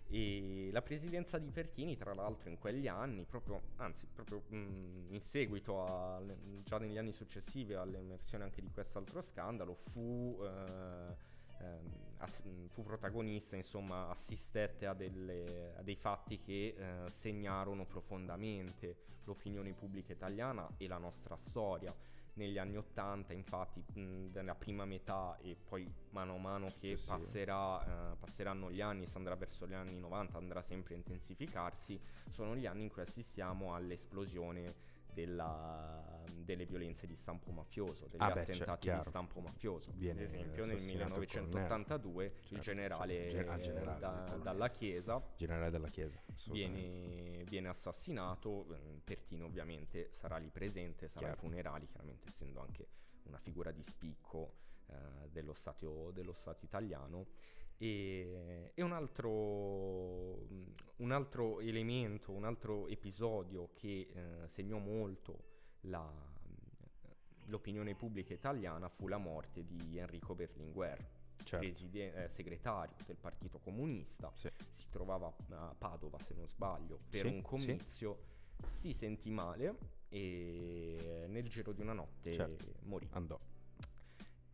E la presidenza di Pertini, tra l'altro, in quegli anni, proprio, anzi, proprio mh, mm, in seguito, a, già negli anni successivi all'emersione anche di quest'altro scandalo, fu eh, Ehm, ass- mm, fu protagonista, insomma, assistette a, delle, a dei fatti che eh, segnarono profondamente l'opinione pubblica italiana e la nostra storia. Negli anni Ottanta, infatti, mh, mm, nella prima metà e poi mano a mano che sì, passerà, sì. Eh, passeranno gli anni, si andrà verso gli anni 90, andrà sempre a intensificarsi, sono gli anni in cui assistiamo all'esplosione della, delle violenze di stampo mafioso, degli ah beh, attentati cioè, di stampo mafioso. Viene Ad esempio nel 1982 certo, il generale, certo, generale da, dalla Chiesa, generale della Chiesa viene, viene, assassinato, mm, Pertino ovviamente sarà lì presente, sarà chiaro. ai funerali, chiaramente essendo anche una figura di spicco eh, dello, stato, dello Stato italiano e, e un, altro, un, altro, elemento, un altro episodio che eh, segnò molto la, l'opinione pubblica italiana fu la morte di Enrico Berlinguer, certo. preside- eh, segretario del Partito Comunista, sì. si trovava a Padova se non sbaglio per sì, un comizio, sì. si sentì male e nel giro di una notte certo. morì. Andò.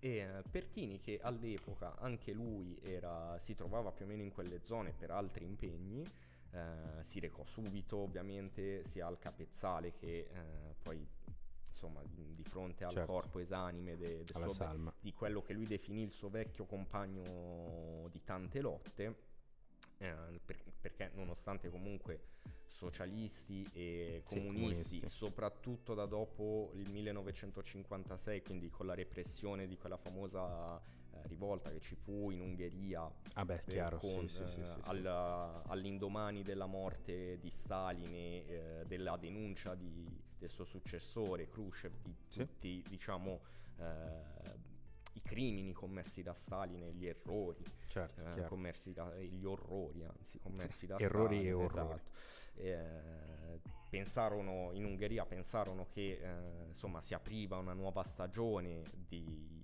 E eh, Pertini, che all'epoca anche lui era, si trovava più o meno in quelle zone per altri impegni, eh, si recò subito ovviamente sia al capezzale che eh, poi insomma di fronte al certo. corpo esanime de, de suo, di quello che lui definì il suo vecchio compagno di tante lotte eh, per, perché nonostante comunque socialisti e comunisti, sì, comunisti, soprattutto da dopo il 1956, quindi con la repressione di quella famosa eh, rivolta che ci fu in Ungheria ah beh, eh, chiaro, con, sì, eh, sì, alla, all'indomani della morte di Stalin e eh, della denuncia di, del suo successore Khrushchev, di tutti diciamo i crimini commessi da Stalin e gli errori certo, eh, commessi da, gli orrori anzi commessi da errori Stalin errori e orrori esatto. eh, pensarono in Ungheria pensarono che eh, insomma si apriva una nuova stagione di,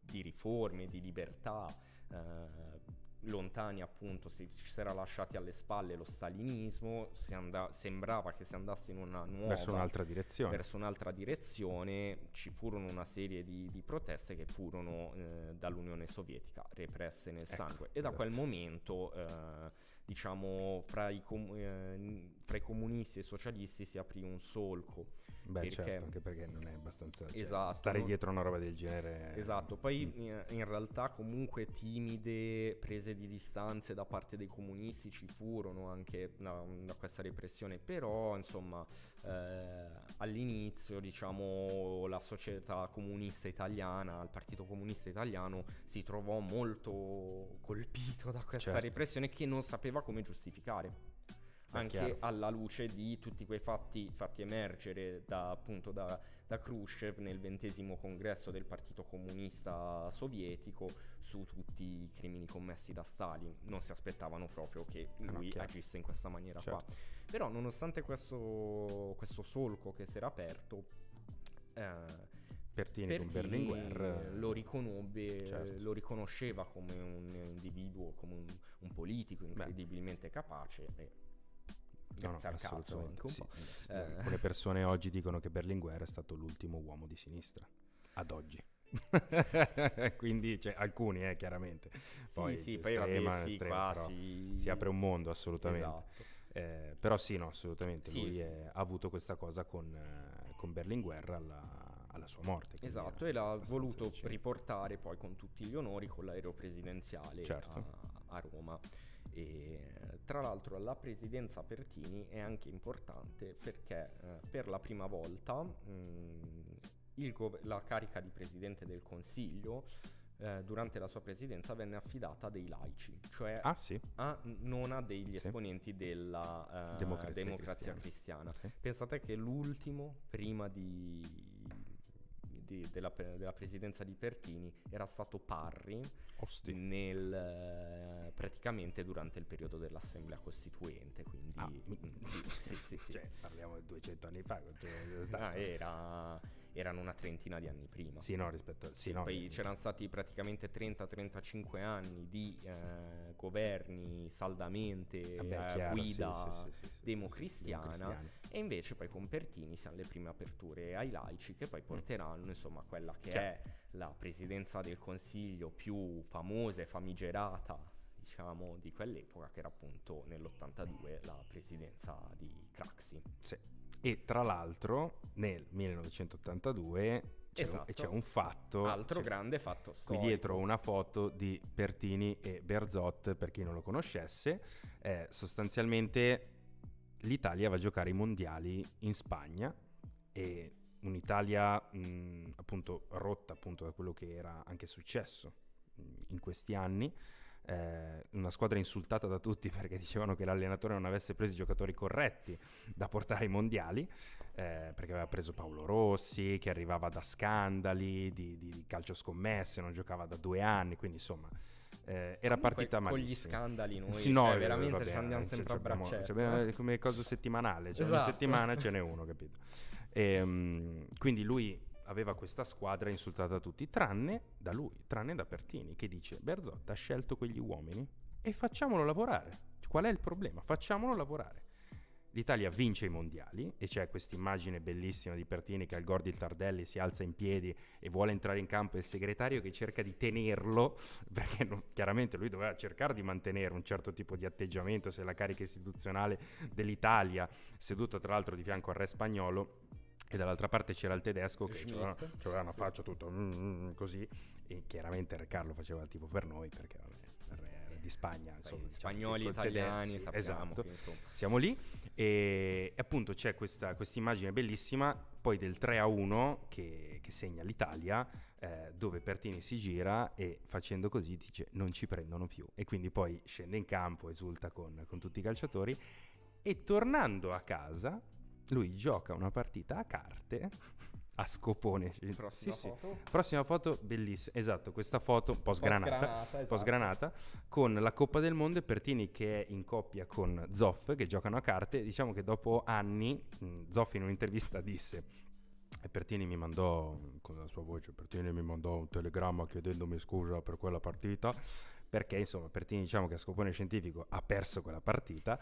di riforme di libertà eh, lontani appunto si, si era lasciati alle spalle lo stalinismo, and- sembrava che si andasse in una nuova... Verso un'altra direzione. Verso un'altra direzione, ci furono una serie di, di proteste che furono eh, dall'Unione Sovietica represse nel ecco, sangue e da quel momento eh, diciamo fra i, com- eh, fra i comunisti e i socialisti si aprì un solco Beh, perché... certo, anche perché non è abbastanza cioè, esatto, stare non... dietro una roba del genere. Esatto, poi mm. in realtà comunque timide prese di distanze da parte dei comunisti ci furono anche da, da questa repressione, però insomma eh, all'inizio diciamo la società comunista italiana, il Partito Comunista Italiano si trovò molto colpito da questa certo. repressione che non sapeva come giustificare. Ah, anche alla luce di tutti quei fatti fatti emergere da, appunto da, da Khrushchev nel ventesimo congresso del Partito Comunista Sovietico su tutti i crimini commessi da Stalin. Non si aspettavano proprio che ah, lui no, agisse in questa maniera certo. qua. Però nonostante questo, questo solco che si era aperto... Eh, Pertini, Pertini Berlinguer eh, lo riconobbe, certo. lo riconosceva come un individuo, come un, un politico incredibilmente Beh. capace e no, no, al cazzo sì, eh. Alcune persone oggi dicono che Berlinguer è stato l'ultimo uomo di sinistra, ad oggi. quindi cioè, alcuni eh, chiaramente poi, sì, sì, poi estrema, vabbè, sì, estrema, qua, sì. si apre un mondo assolutamente esatto. Eh, però sì, no, assolutamente. Sì, lui sì. È, ha avuto questa cosa con, eh, con Berlinguer alla, alla, sua morte. Esatto, e l'ha voluto vicino. riportare poi con tutti gli onori con l'aereo presidenziale certo. a, a, Roma. E, tra l'altro la presidenza Pertini è anche importante perché eh, per la prima volta mh, mm, gov- la carica di presidente del Consiglio eh, durante la sua presidenza venne affidata a dei laici, cioè ah, sì. a, non a degli sì. esponenti della eh, democrazia, democrazia, cristiana. cristiana. Sì. Pensate che l'ultimo, prima di di, della, della, presidenza di Pertini era stato Parri nel, eh, praticamente durante il periodo dell'assemblea costituente quindi ah. sì, sì, sì, sì, Cioè, parliamo di 200 anni fa ah, stato... ah, era erano una trentina di anni prima. Sì, no, rispetto a... Sì, no, poi c'erano stati praticamente 30-35 anni di eh, governi saldamente a eh, eh guida sì, sì, sì, democristiana e invece poi con Pertini si hanno le prime aperture ai laici che poi mm. porteranno insomma quella che chiaro. è la presidenza del Consiglio più famosa e famigerata diciamo, di quell'epoca, che era appunto nell'82 la presidenza di Craxi. Sì. E tra l'altro nel 1982 c'è, esatto. un, c'è un, fatto. Altro grande fatto storico. Qui dietro una foto di Pertini e Berzot, per chi non lo conoscesse. Eh, sostanzialmente l'Italia va a giocare i mondiali in Spagna e un'Italia mh, appunto rotta appunto da quello che era anche successo in questi anni eh, una squadra insultata da tutti perché dicevano che l'allenatore non avesse preso i giocatori corretti da portare ai mondiali, eh, perché aveva preso Paolo Rossi, che arrivava da scandali di, di, di calcio scommesse, non giocava da due anni, quindi insomma... Eh, era partita male. Con gli scandali noi, sì, cioè, no, cioè, veramente vabbè, ci andiamo cioè, sempre cioè, a braccetto. Cioè, eh. come cosa settimanale, cioè esatto. ogni settimana ce n'è uno, capito? E, um, quindi lui aveva questa squadra insultata da tutti, tranne da lui, tranne da Pertini, che dice Berzotta ha scelto quegli uomini e facciamolo lavorare. Qual è il problema? Facciamolo lavorare. L'Italia vince i mondiali e c'è questa immagine bellissima di Pertini che al Gordi di Tardelli si alza in piedi e vuole entrare in campo il segretario che cerca di tenerlo, perché non, chiaramente lui doveva cercare di mantenere un certo tipo di atteggiamento se la carica istituzionale dell'Italia, seduta tra l'altro di fianco al re spagnolo, e dall'altra parte c'era il tedesco che c'era, c'era una faccia tutto mm, mm, mm, così e chiaramente Re Carlo faceva il tipo per noi perché era di Spagna insomma, Beh, diciamo, spagnoli, italiani sì, esatto. Che, siamo lì e, e appunto c'è questa immagine bellissima poi del 3 a 1 che, che segna l'Italia eh, dove Pertini si gira e facendo così dice non ci prendono più e quindi poi scende in campo esulta con, con tutti i calciatori e tornando a casa lui gioca una partita a carte a scopone. Prossima, sì, foto. Sì. Prossima foto. bellissima. Esatto, questa foto un po' sgranata, post-granata, esatto. post-granata, con la Coppa del Mondo e Pertini che è in coppia con Zoff che giocano a carte. Diciamo che dopo anni Zoff in un'intervista disse e Pertini mi mandò con la sua voce Pertini mi mandò un telegramma chiedendomi scusa per quella partita perché insomma Pertini diciamo che a scopone scientifico ha perso quella partita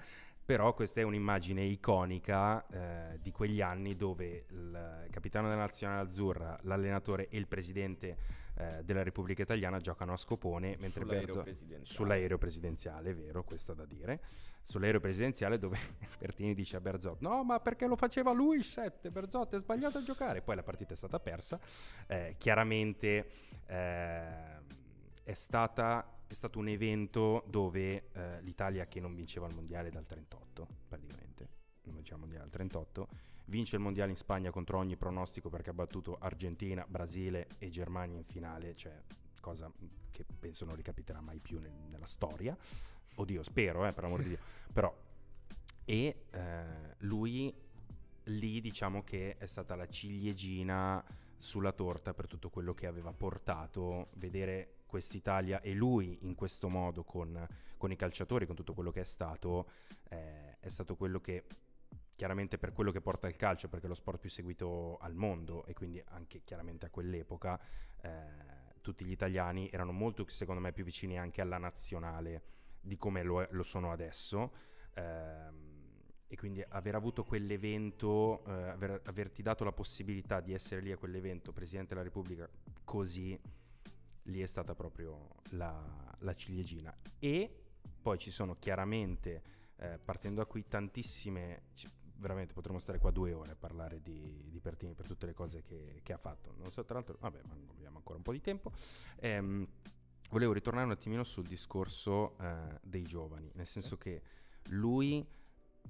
però questa è un'immagine iconica eh, di quegli anni dove il capitano della nazionale azzurra, l'allenatore e il presidente eh, della Repubblica Italiana giocano a scopone mentre sull'aereo, Berzo, presidenziale. sull'aereo presidenziale, vero, questa da dire, sull'aereo presidenziale dove Bertini dice a Berzot no ma perché lo faceva lui il 7, Berzot è sbagliato a giocare, poi la partita è stata persa, eh, chiaramente eh, è, stata, è stato un evento dove eh, l'Italia che non vinceva il mondiale dal 38 praticamente, non vinceva il mondiale dal 38, vince il mondiale in Spagna contro ogni pronostico perché ha battuto Argentina, Brasile e Germania in finale, cioè cosa che penso non ricapiterà mai più nel, nella storia. Oddio, spero, eh, per l'amor di Dio. Però, e eh, lui lì diciamo che è stata la ciliegina sulla torta per tutto quello che aveva portato, vedere quest'Italia e lui in questo modo con, con, i calciatori, con tutto quello che è stato, eh, è stato quello che chiaramente per quello che porta il calcio, perché è lo sport più seguito al mondo e quindi anche chiaramente a quell'epoca eh, tutti gli italiani erano molto, secondo me, più vicini anche alla nazionale di come lo, è, lo sono adesso. Eh, e quindi aver avuto quell'evento, eh, aver, averti dato la possibilità di essere lì a quell'evento, Presidente della Repubblica, così lì è stata proprio la, la ciliegina. E poi ci sono chiaramente, eh, partendo da qui, tantissime... Veramente potremmo stare qua due ore a parlare di, di Pertini per tutte le cose che, che, ha fatto. Non so, tra l'altro, vabbè, ma abbiamo ancora un po' di tempo. Ehm, volevo ritornare un attimino sul discorso eh, dei giovani, nel senso che lui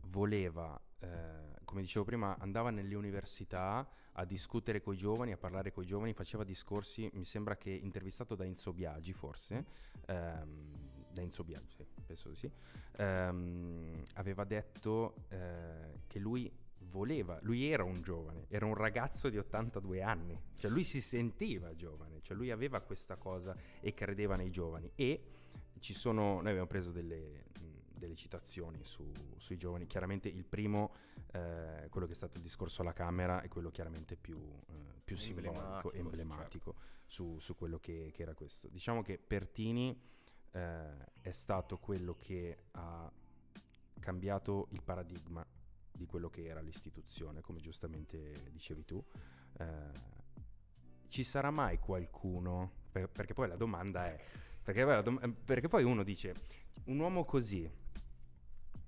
voleva eh, come dicevo prima, andava nelle università a discutere con i giovani, a parlare con i giovani, faceva discorsi, mi sembra che intervistato da Enzo Biagi forse, ehm, da Enzo Biagi, sì, penso sì, ehm, aveva detto eh, che lui voleva, lui era un giovane, era un ragazzo di 82 anni, cioè lui si sentiva giovane, cioè lui aveva questa cosa e credeva nei giovani e ci sono, noi abbiamo preso delle, delle citazioni su, sui giovani. Chiaramente il primo, eh, quello che è stato il discorso alla Camera, è quello chiaramente più, eh, più simbolico, emblematico, emblematico certo. su, su, quello che, che, era questo. Diciamo che Pertini eh, è stato quello che ha cambiato il paradigma di quello che era l'istituzione, come giustamente dicevi tu. Eh, ci sarà mai qualcuno, perché poi la domanda è... Ecco. Perché, dom- eh, perché, poi uno dice, un uomo così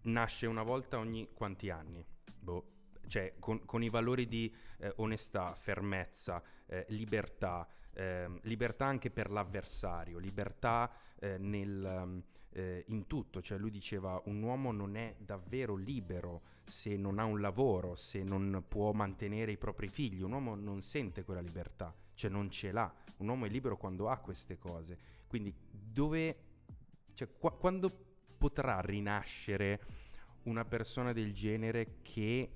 nasce una volta ogni quanti anni? Boh. Cioè, con, con i valori di eh, onestà, fermezza, eh, libertà, eh, libertà anche per l'avversario, libertà eh, nel, ehm, eh, in tutto. Cioè, lui diceva: un uomo non è davvero libero se non ha un lavoro, se non può mantenere i propri figli. Un uomo non sente quella libertà, cioè non ce l'ha. Un uomo è libero quando ha queste cose. Quindi, dove. Cioè, qua, quando potrà rinascere una persona del genere che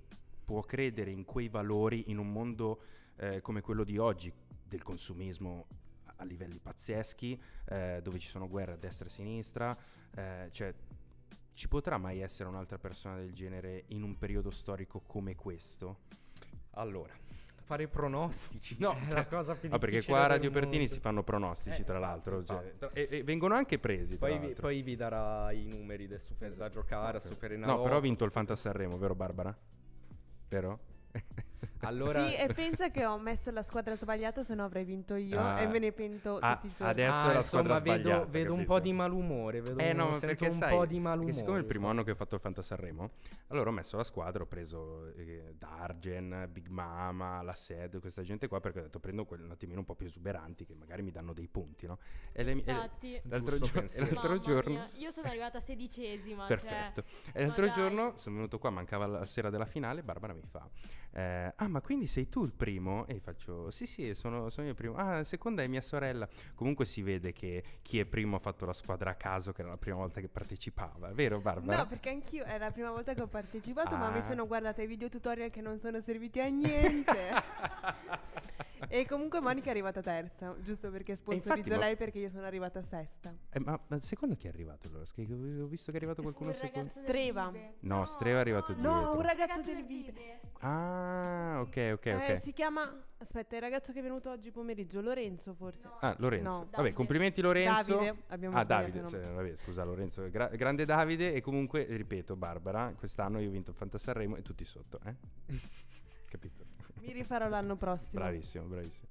può credere in quei valori in un mondo eh, come quello di oggi, del consumismo a livelli pazzeschi, eh, dove ci sono guerre a destra e a sinistra, eh, cioè ci potrà mai essere un'altra persona del genere in un periodo storico come questo? Allora, fare pronostici. No, è la cosa più ah, perché qua a Radio Pertini mondo. si fanno pronostici, eh, tra l'altro. Esatto. Cioè, e, e, vengono anche presi. Poi vi, poi vi, darà i numeri del super, da giocare okay. Super Enalò. No, però ha vinto il Fanta Sanremo, vero Barbara? Vero? Allora... Sì, e pensa che ho messo la squadra sbagliata, se no avrei vinto io ah, e me ne pento ah, tutti i giorni. Adesso ah, la squadra insomma, sbagliata. Vedo, vedo un po' di malumore. Vedo eh, no, sento un po' di malumore. Siccome è il primo anno che ho fatto il Fanta Sanremo, allora ho messo la squadra, ho preso eh, Dargen, Big Mama, la Sed, questa gente qua, perché ho detto prendo quelli un attimino un po' più esuberanti che magari mi danno dei punti, no? E le, Infatti, e l'altro, gio- l'altro giorno... Mia. Io sono arrivata sedicesima. Cioè. Perfetto. Cioè, e l'altro giorno sono venuto qua, mancava la sera della finale, Barbara mi fa eh, ah ma quindi sei tu il primo? E faccio sì sì sono, sono io il primo, ah la seconda è mia sorella, comunque si vede che chi è primo ha fatto la squadra a caso che era la prima volta che partecipava, vero Barbara? No perché anch'io è la prima volta che ho partecipato ah. ma mi ah. sono guardata i video tutorial che non sono serviti a niente. e comunque Monica è arrivata terza, giusto perché sponsorizzo infatti, lei ma... perché io sono arrivata sesta. Eh, ma, ma, secondo chi è arrivato allora? ho visto che è arrivato qualcuno sì, secondo. Streva. No, no, Streva è arrivato no, dietro. No, un ragazzo, del Vibe. Ah, ok, ok, eh, ok. Eh, si chiama Aspetta, il ragazzo che è venuto oggi pomeriggio, Lorenzo forse. No. Ah, Lorenzo. No. Vabbè, complimenti Lorenzo. Davide, abbiamo Ah, Davide, cioè, vabbè, scusa Lorenzo, Gra- grande Davide e comunque ripeto, Barbara, quest'anno io ho vinto Fantasarremo e tutti sotto, eh? Capito? Mi rifarò l'anno prossimo. Bravissimo, bravissimo.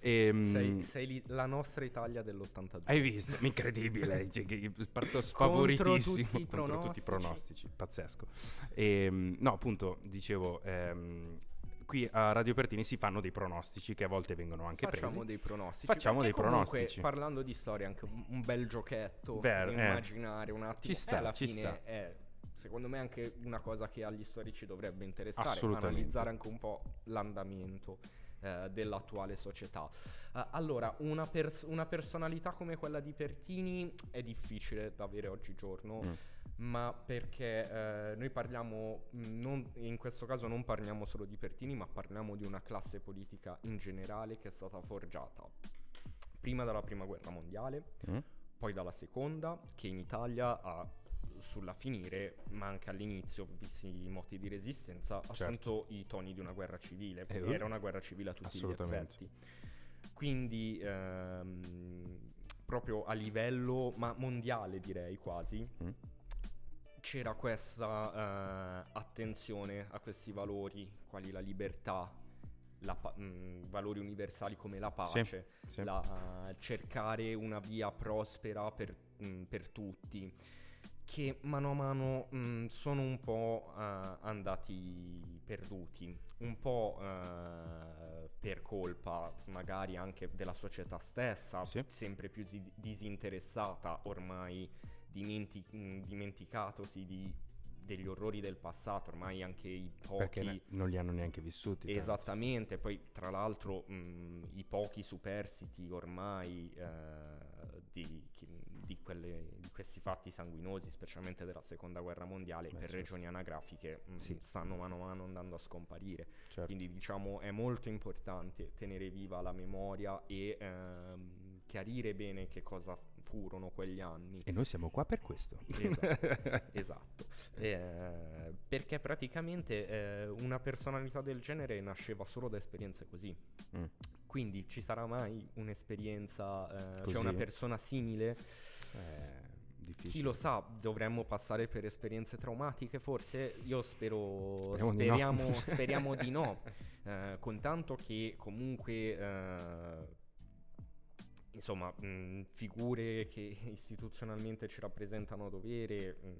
E, ehm, sei, sei lì, la nostra Italia dell'82. Hai visto? Incredibile. Cioè, parto sfavoritissimo contro, contro tutti i pronostici. Pazzesco. E, ehm, no, appunto, dicevo... Ehm, qui a Radio Pertini si fanno dei pronostici che a volte vengono anche Facciamo presi. dei pronostici. Facciamo dei comunque, pronostici. Parlando di storia, anche un bel giochetto Ver, eh. immaginare eh. un attimo. Ci sta, eh, ci fine, sta. È secondo me è anche una cosa che agli storici dovrebbe interessare, analizzare anche un po' l'andamento eh, dell'attuale società. Uh, allora, una, pers- una, personalità come quella di Pertini è difficile da avere oggigiorno. Mm ma perché eh, noi parliamo, mm, non, in questo caso non parliamo solo di Pertini, ma parliamo di una classe politica in generale che è stata forgiata prima dalla prima guerra mondiale, mm. poi dalla seconda, che in Italia ha sulla finire, ma anche all'inizio, visti i moti di resistenza, ha certo. i toni di una guerra civile, eh, eh, era una guerra civile a tutti gli effetti. Quindi ehm, proprio a livello ma mondiale direi quasi. Mm c'era questa uh, attenzione a questi valori, quali la libertà, la pa- mh, mm, valori universali come la pace, sì, sì. La, uh, cercare una via prospera per, mh, mm, per tutti che mano a mano mh, mm, sono un po' uh, andati perduti, un po' uh, per colpa magari anche della società stessa, sì. sempre più z- disinteressata ormai, dimenti- mm, dimenticatosi di degli orrori del passato, ormai anche i pochi... Perché ne- non li hanno neanche vissuti. Esattamente, poi tra l'altro mh, mm, i pochi superstiti ormai eh, di, di, quelle, questi fatti sanguinosi, specialmente della seconda guerra mondiale, Beh, per certo. regioni anagrafiche mh, mm, stanno mano a mano andando a scomparire. Certo. Quindi diciamo è molto importante tenere viva la memoria e ehm, chiarire bene che cosa furono quegli anni. E noi siamo qua per questo. Esatto, esatto. Eh, perché praticamente eh, una personalità del genere nasceva solo da esperienze così. Mm. Quindi ci sarà mai un'esperienza, eh, cioè una persona simile? Eh, difficile. Chi lo sa, dovremmo passare per esperienze traumatiche forse? Io spero, speriamo, speriamo di no, speriamo di no. Eh, contanto che comunque... Eh, insomma, mh, mm, figure che istituzionalmente ci rappresentano a dovere, mh, mm,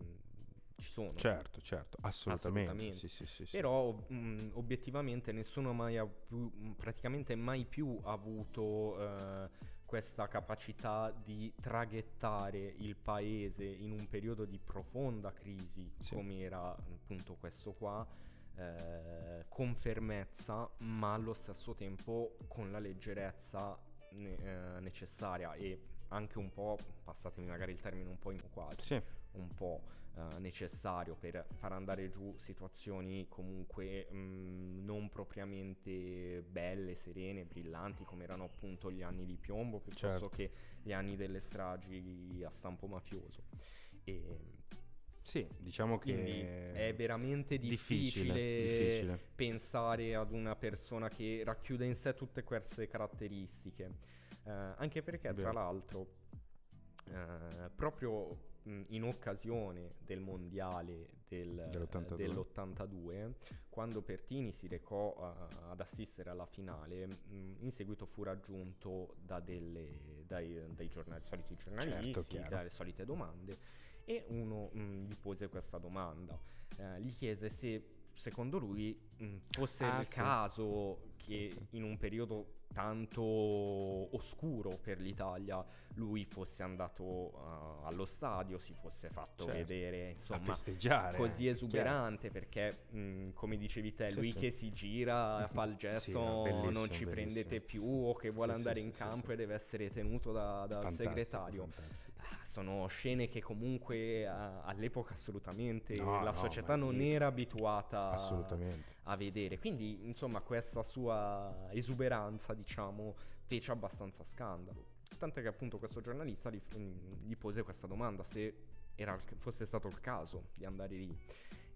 ci sono. Certo, certo, assolutamente. assolutamente. Sì, sì, sì, Però mh, obiettivamente nessuno mai av- praticamente mai più avuto eh, questa capacità di traghettare il paese in un periodo di profonda crisi, come era appunto questo qua. Eh, con fermezza ma allo stesso tempo con la leggerezza ne- eh, necessaria e anche un po', passatemi magari il termine un po' in quasi, un po' Eh, necessario per far andare giù situazioni comunque mh, mm, non propriamente belle, serene, brillanti come erano appunto gli anni di piombo piuttosto certo. che gli anni delle stragi a stampo mafioso. E, sì, diciamo che è veramente difficile, difficile, difficile, pensare ad una persona che racchiude in sé tutte queste caratteristiche. Eh, anche perché, Beh. tra l'altro, eh, proprio in occasione del mondiale del, dell'82. Eh, dell'82. quando Pertini si recò a, ad assistere alla finale, mh, in seguito fu raggiunto da delle, dai, dai giornali, soliti giornalisti, certo, dalle solite domande, e uno mh, gli pose questa domanda. Eh, gli chiese se secondo lui mh, fosse ah, il sì. caso che sì, sì. in un periodo tanto oscuro per l'Italia lui fosse andato uh, allo stadio, si fosse fatto certo. vedere insomma, festeggiare così eh, esuberante chiaro. perché mh, mm, come dicevi te, lui sì, che si gira mm-hmm. fa il gesto sì, non ci prendete più o che vuole andare in campo e deve essere tenuto dal da segretario. Fantastico sono scene che comunque a, eh, all'epoca assolutamente no, la no, società non era abituata a vedere. Quindi, insomma, questa sua esuberanza, diciamo, fece abbastanza scandalo. Tant'è che appunto questo giornalista gli, gli pose questa domanda, se era, fosse stato il caso di andare lì.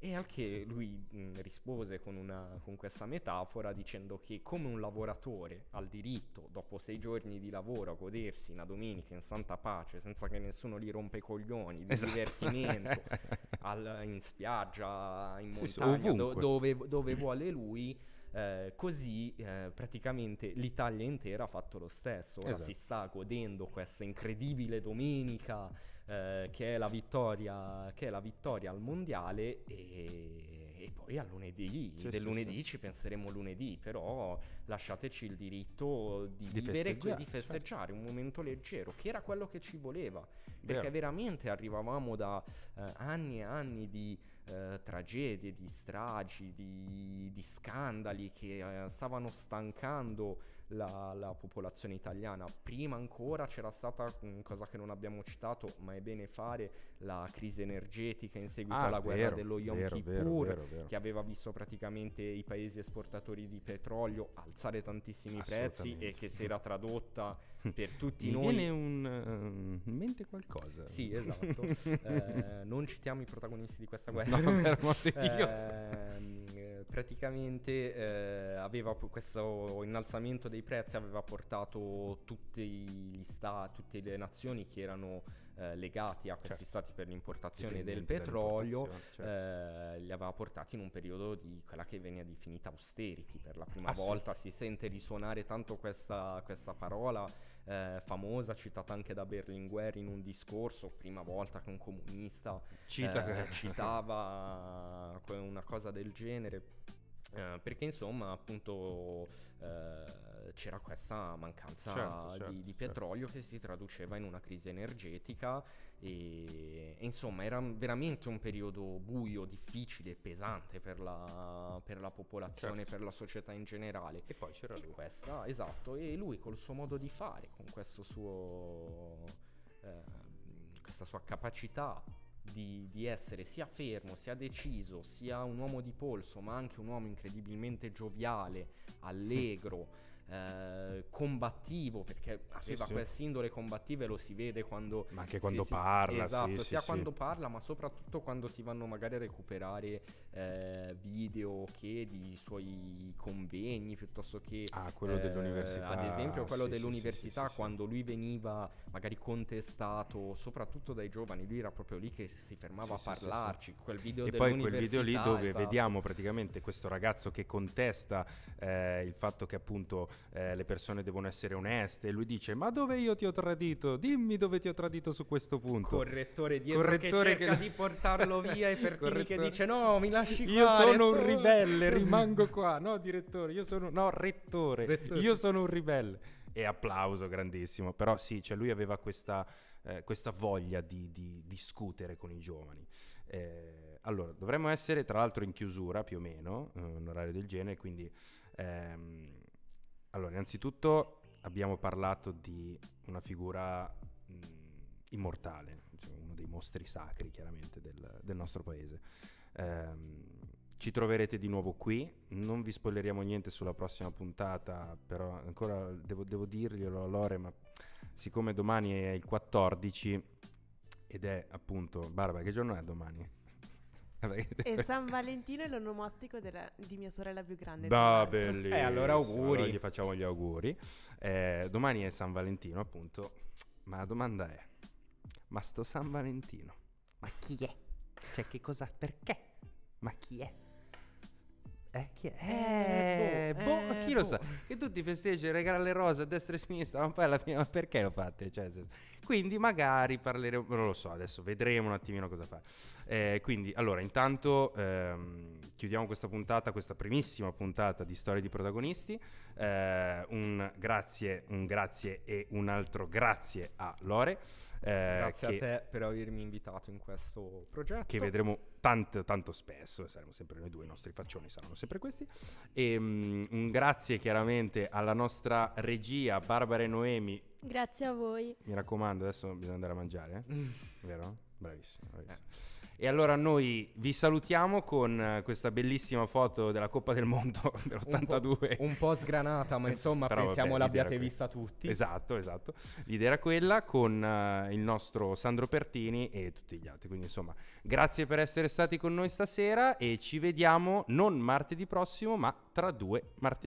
E al che lui mh, mm, rispose con, una, con questa metafora dicendo che come un lavoratore ha il diritto, dopo sei giorni di lavoro, a godersi una domenica in santa pace, senza che nessuno gli rompa i coglioni, di esatto. divertimento, al, in spiaggia, in montagna, sì, do, dove, dove vuole lui, eh, così eh, praticamente l'Italia intera ha fatto lo stesso. Ora esatto. si sta godendo questa incredibile domenica eh, che, è vittoria, che, è la vittoria, al mondiale e, e poi a lunedì, sì, del sì, lunedì sì. ci penseremo lunedì, però lasciateci il diritto di, di vivere e di festeggiare, certo. un momento leggero, che era quello che ci voleva, perché Beh. veramente arrivavamo da eh, anni e anni di eh, tragedie, di stragi, di, di scandali che eh, stavano stancando la, la popolazione italiana. Prima ancora c'era stata, mm, cosa che non abbiamo citato, ma è bene fare, la crisi energetica in seguito ah, alla vero, guerra dello Yom vero, Kippur, vero, che aveva visto praticamente i paesi esportatori di petrolio alzare tantissimi prezzi e che si era tradotta per tutti Mi noi. Viene un, uh, in mente qualcosa. Sì, esatto. eh, non citiamo i protagonisti di questa guerra. No, per amor di Dio. Ehm, eh, praticamente eh, aveva questo innalzamento dei prezzi aveva portato tutti gli stati, tutte le nazioni che erano eh, legati a questi certo. stati per l'importazione del petrolio certo. eh, li aveva portati in un periodo di quella che veniva definita austerity. Per la prima ah, volta si sente risuonare tanto questa, questa parola eh, famosa, citata anche da Berlinguer in un discorso, prima volta che un comunista Cita eh, che... citava una cosa del genere eh, perché insomma appunto uh, c'era questa mancanza certo, certo, di, di, certo. petrolio certo. che si traduceva in una crisi energetica e, e, insomma era veramente un periodo buio, difficile, pesante per la, per la popolazione, certo. per la società in generale. E poi c'era e lui. Questa, esatto, e lui col suo modo di fare, con questo suo... Uh, questa sua capacità di, di, essere sia fermo, sia deciso, sia un uomo di polso, ma anche un uomo incredibilmente gioviale, mm. allegro, eh, combattivo, perché aveva sì, quest'indole combattiva e lo si vede quando... Ma anche quando si, parla. Esatto, sia quando parla, ma soprattutto quando si vanno magari a recuperare eh, video che di suoi convegni, piuttosto che... Ah, quello eh, dell'università. Ad esempio quello dell'università, quando lui veniva magari contestato, soprattutto dai giovani, lui era proprio lì che si fermava a parlarci, quel video e poi quel video lì dove esatto. vediamo praticamente questo ragazzo che contesta eh, il fatto che appunto eh, le persone devono essere oneste. E lui dice: Ma dove io ti ho tradito? Dimmi dove ti ho tradito su questo punto. Correttore dietro Correttore che cerca che... di portarlo via e per che dice: No, mi lasci io qua. Io sono un ribelle, rimango qua. No, direttore, io sono. No, rettore. rettore. Io sono un ribelle. E applauso grandissimo. Però sì, cioè lui aveva questa, eh, questa voglia di, di discutere con i giovani. Eh, allora, dovremmo essere tra l'altro in chiusura più o meno, eh, un orario del genere, quindi ehm, allora, innanzitutto abbiamo parlato di una figura mh, immortale, cioè uno dei mostri sacri chiaramente del, del nostro paese. Ehm, ci troverete di nuovo qui, non vi spoileriamo niente sulla prossima puntata, però ancora devo, devo dirglielo a Lore, ma siccome domani è il 14 ed è appunto... Barba, che giorno è domani? e San Valentino è l'onomastico della, di mia sorella più grande. Da bellissimo. E eh, allora auguri. Allora gli facciamo gli auguri. Eh, domani è San Valentino, appunto. Ma la domanda è: ma sto San Valentino, ma chi è? Cioè, che cosa? Perché? Ma chi è? Eh, chi è? Eh, eh boh, boh, eh, chi lo boh. sa? Che tutti festeggiano, regala le rose a destra e a sinistra, ma poi alla fine, ma perché lo fate? Cioè, se, quindi magari parleremo, non lo so, adesso vedremo un attimino cosa fare. Eh, quindi, allora, intanto ehm, chiudiamo questa puntata, questa primissima puntata di Storie di Protagonisti. Eh, un grazie, un grazie e un altro grazie a Lore. Eh, Grazie che, a te per avermi invitato in questo progetto. Che vedremo tanto, tanto spesso, saremo sempre noi due, i nostri faccioni saranno sempre questi. E, um, un grazie chiaramente alla nostra regia Barbara e Noemi, Grazie a voi. Mi raccomando, adesso bisogna andare a mangiare, eh? Mm. vero? Bravissimo, bravissimo. Eh. E allora noi vi salutiamo con questa bellissima foto della Coppa del Mondo dell'82. Un po', un po sgranata, ma insomma Però, pensiamo vabbè, l'abbiate vista tutti. Esatto, esatto. L'idea era quella con uh, il nostro Sandro Pertini e tutti gli altri. Quindi insomma, grazie per essere stati con noi stasera e ci vediamo non martedì prossimo, ma tra due martedì.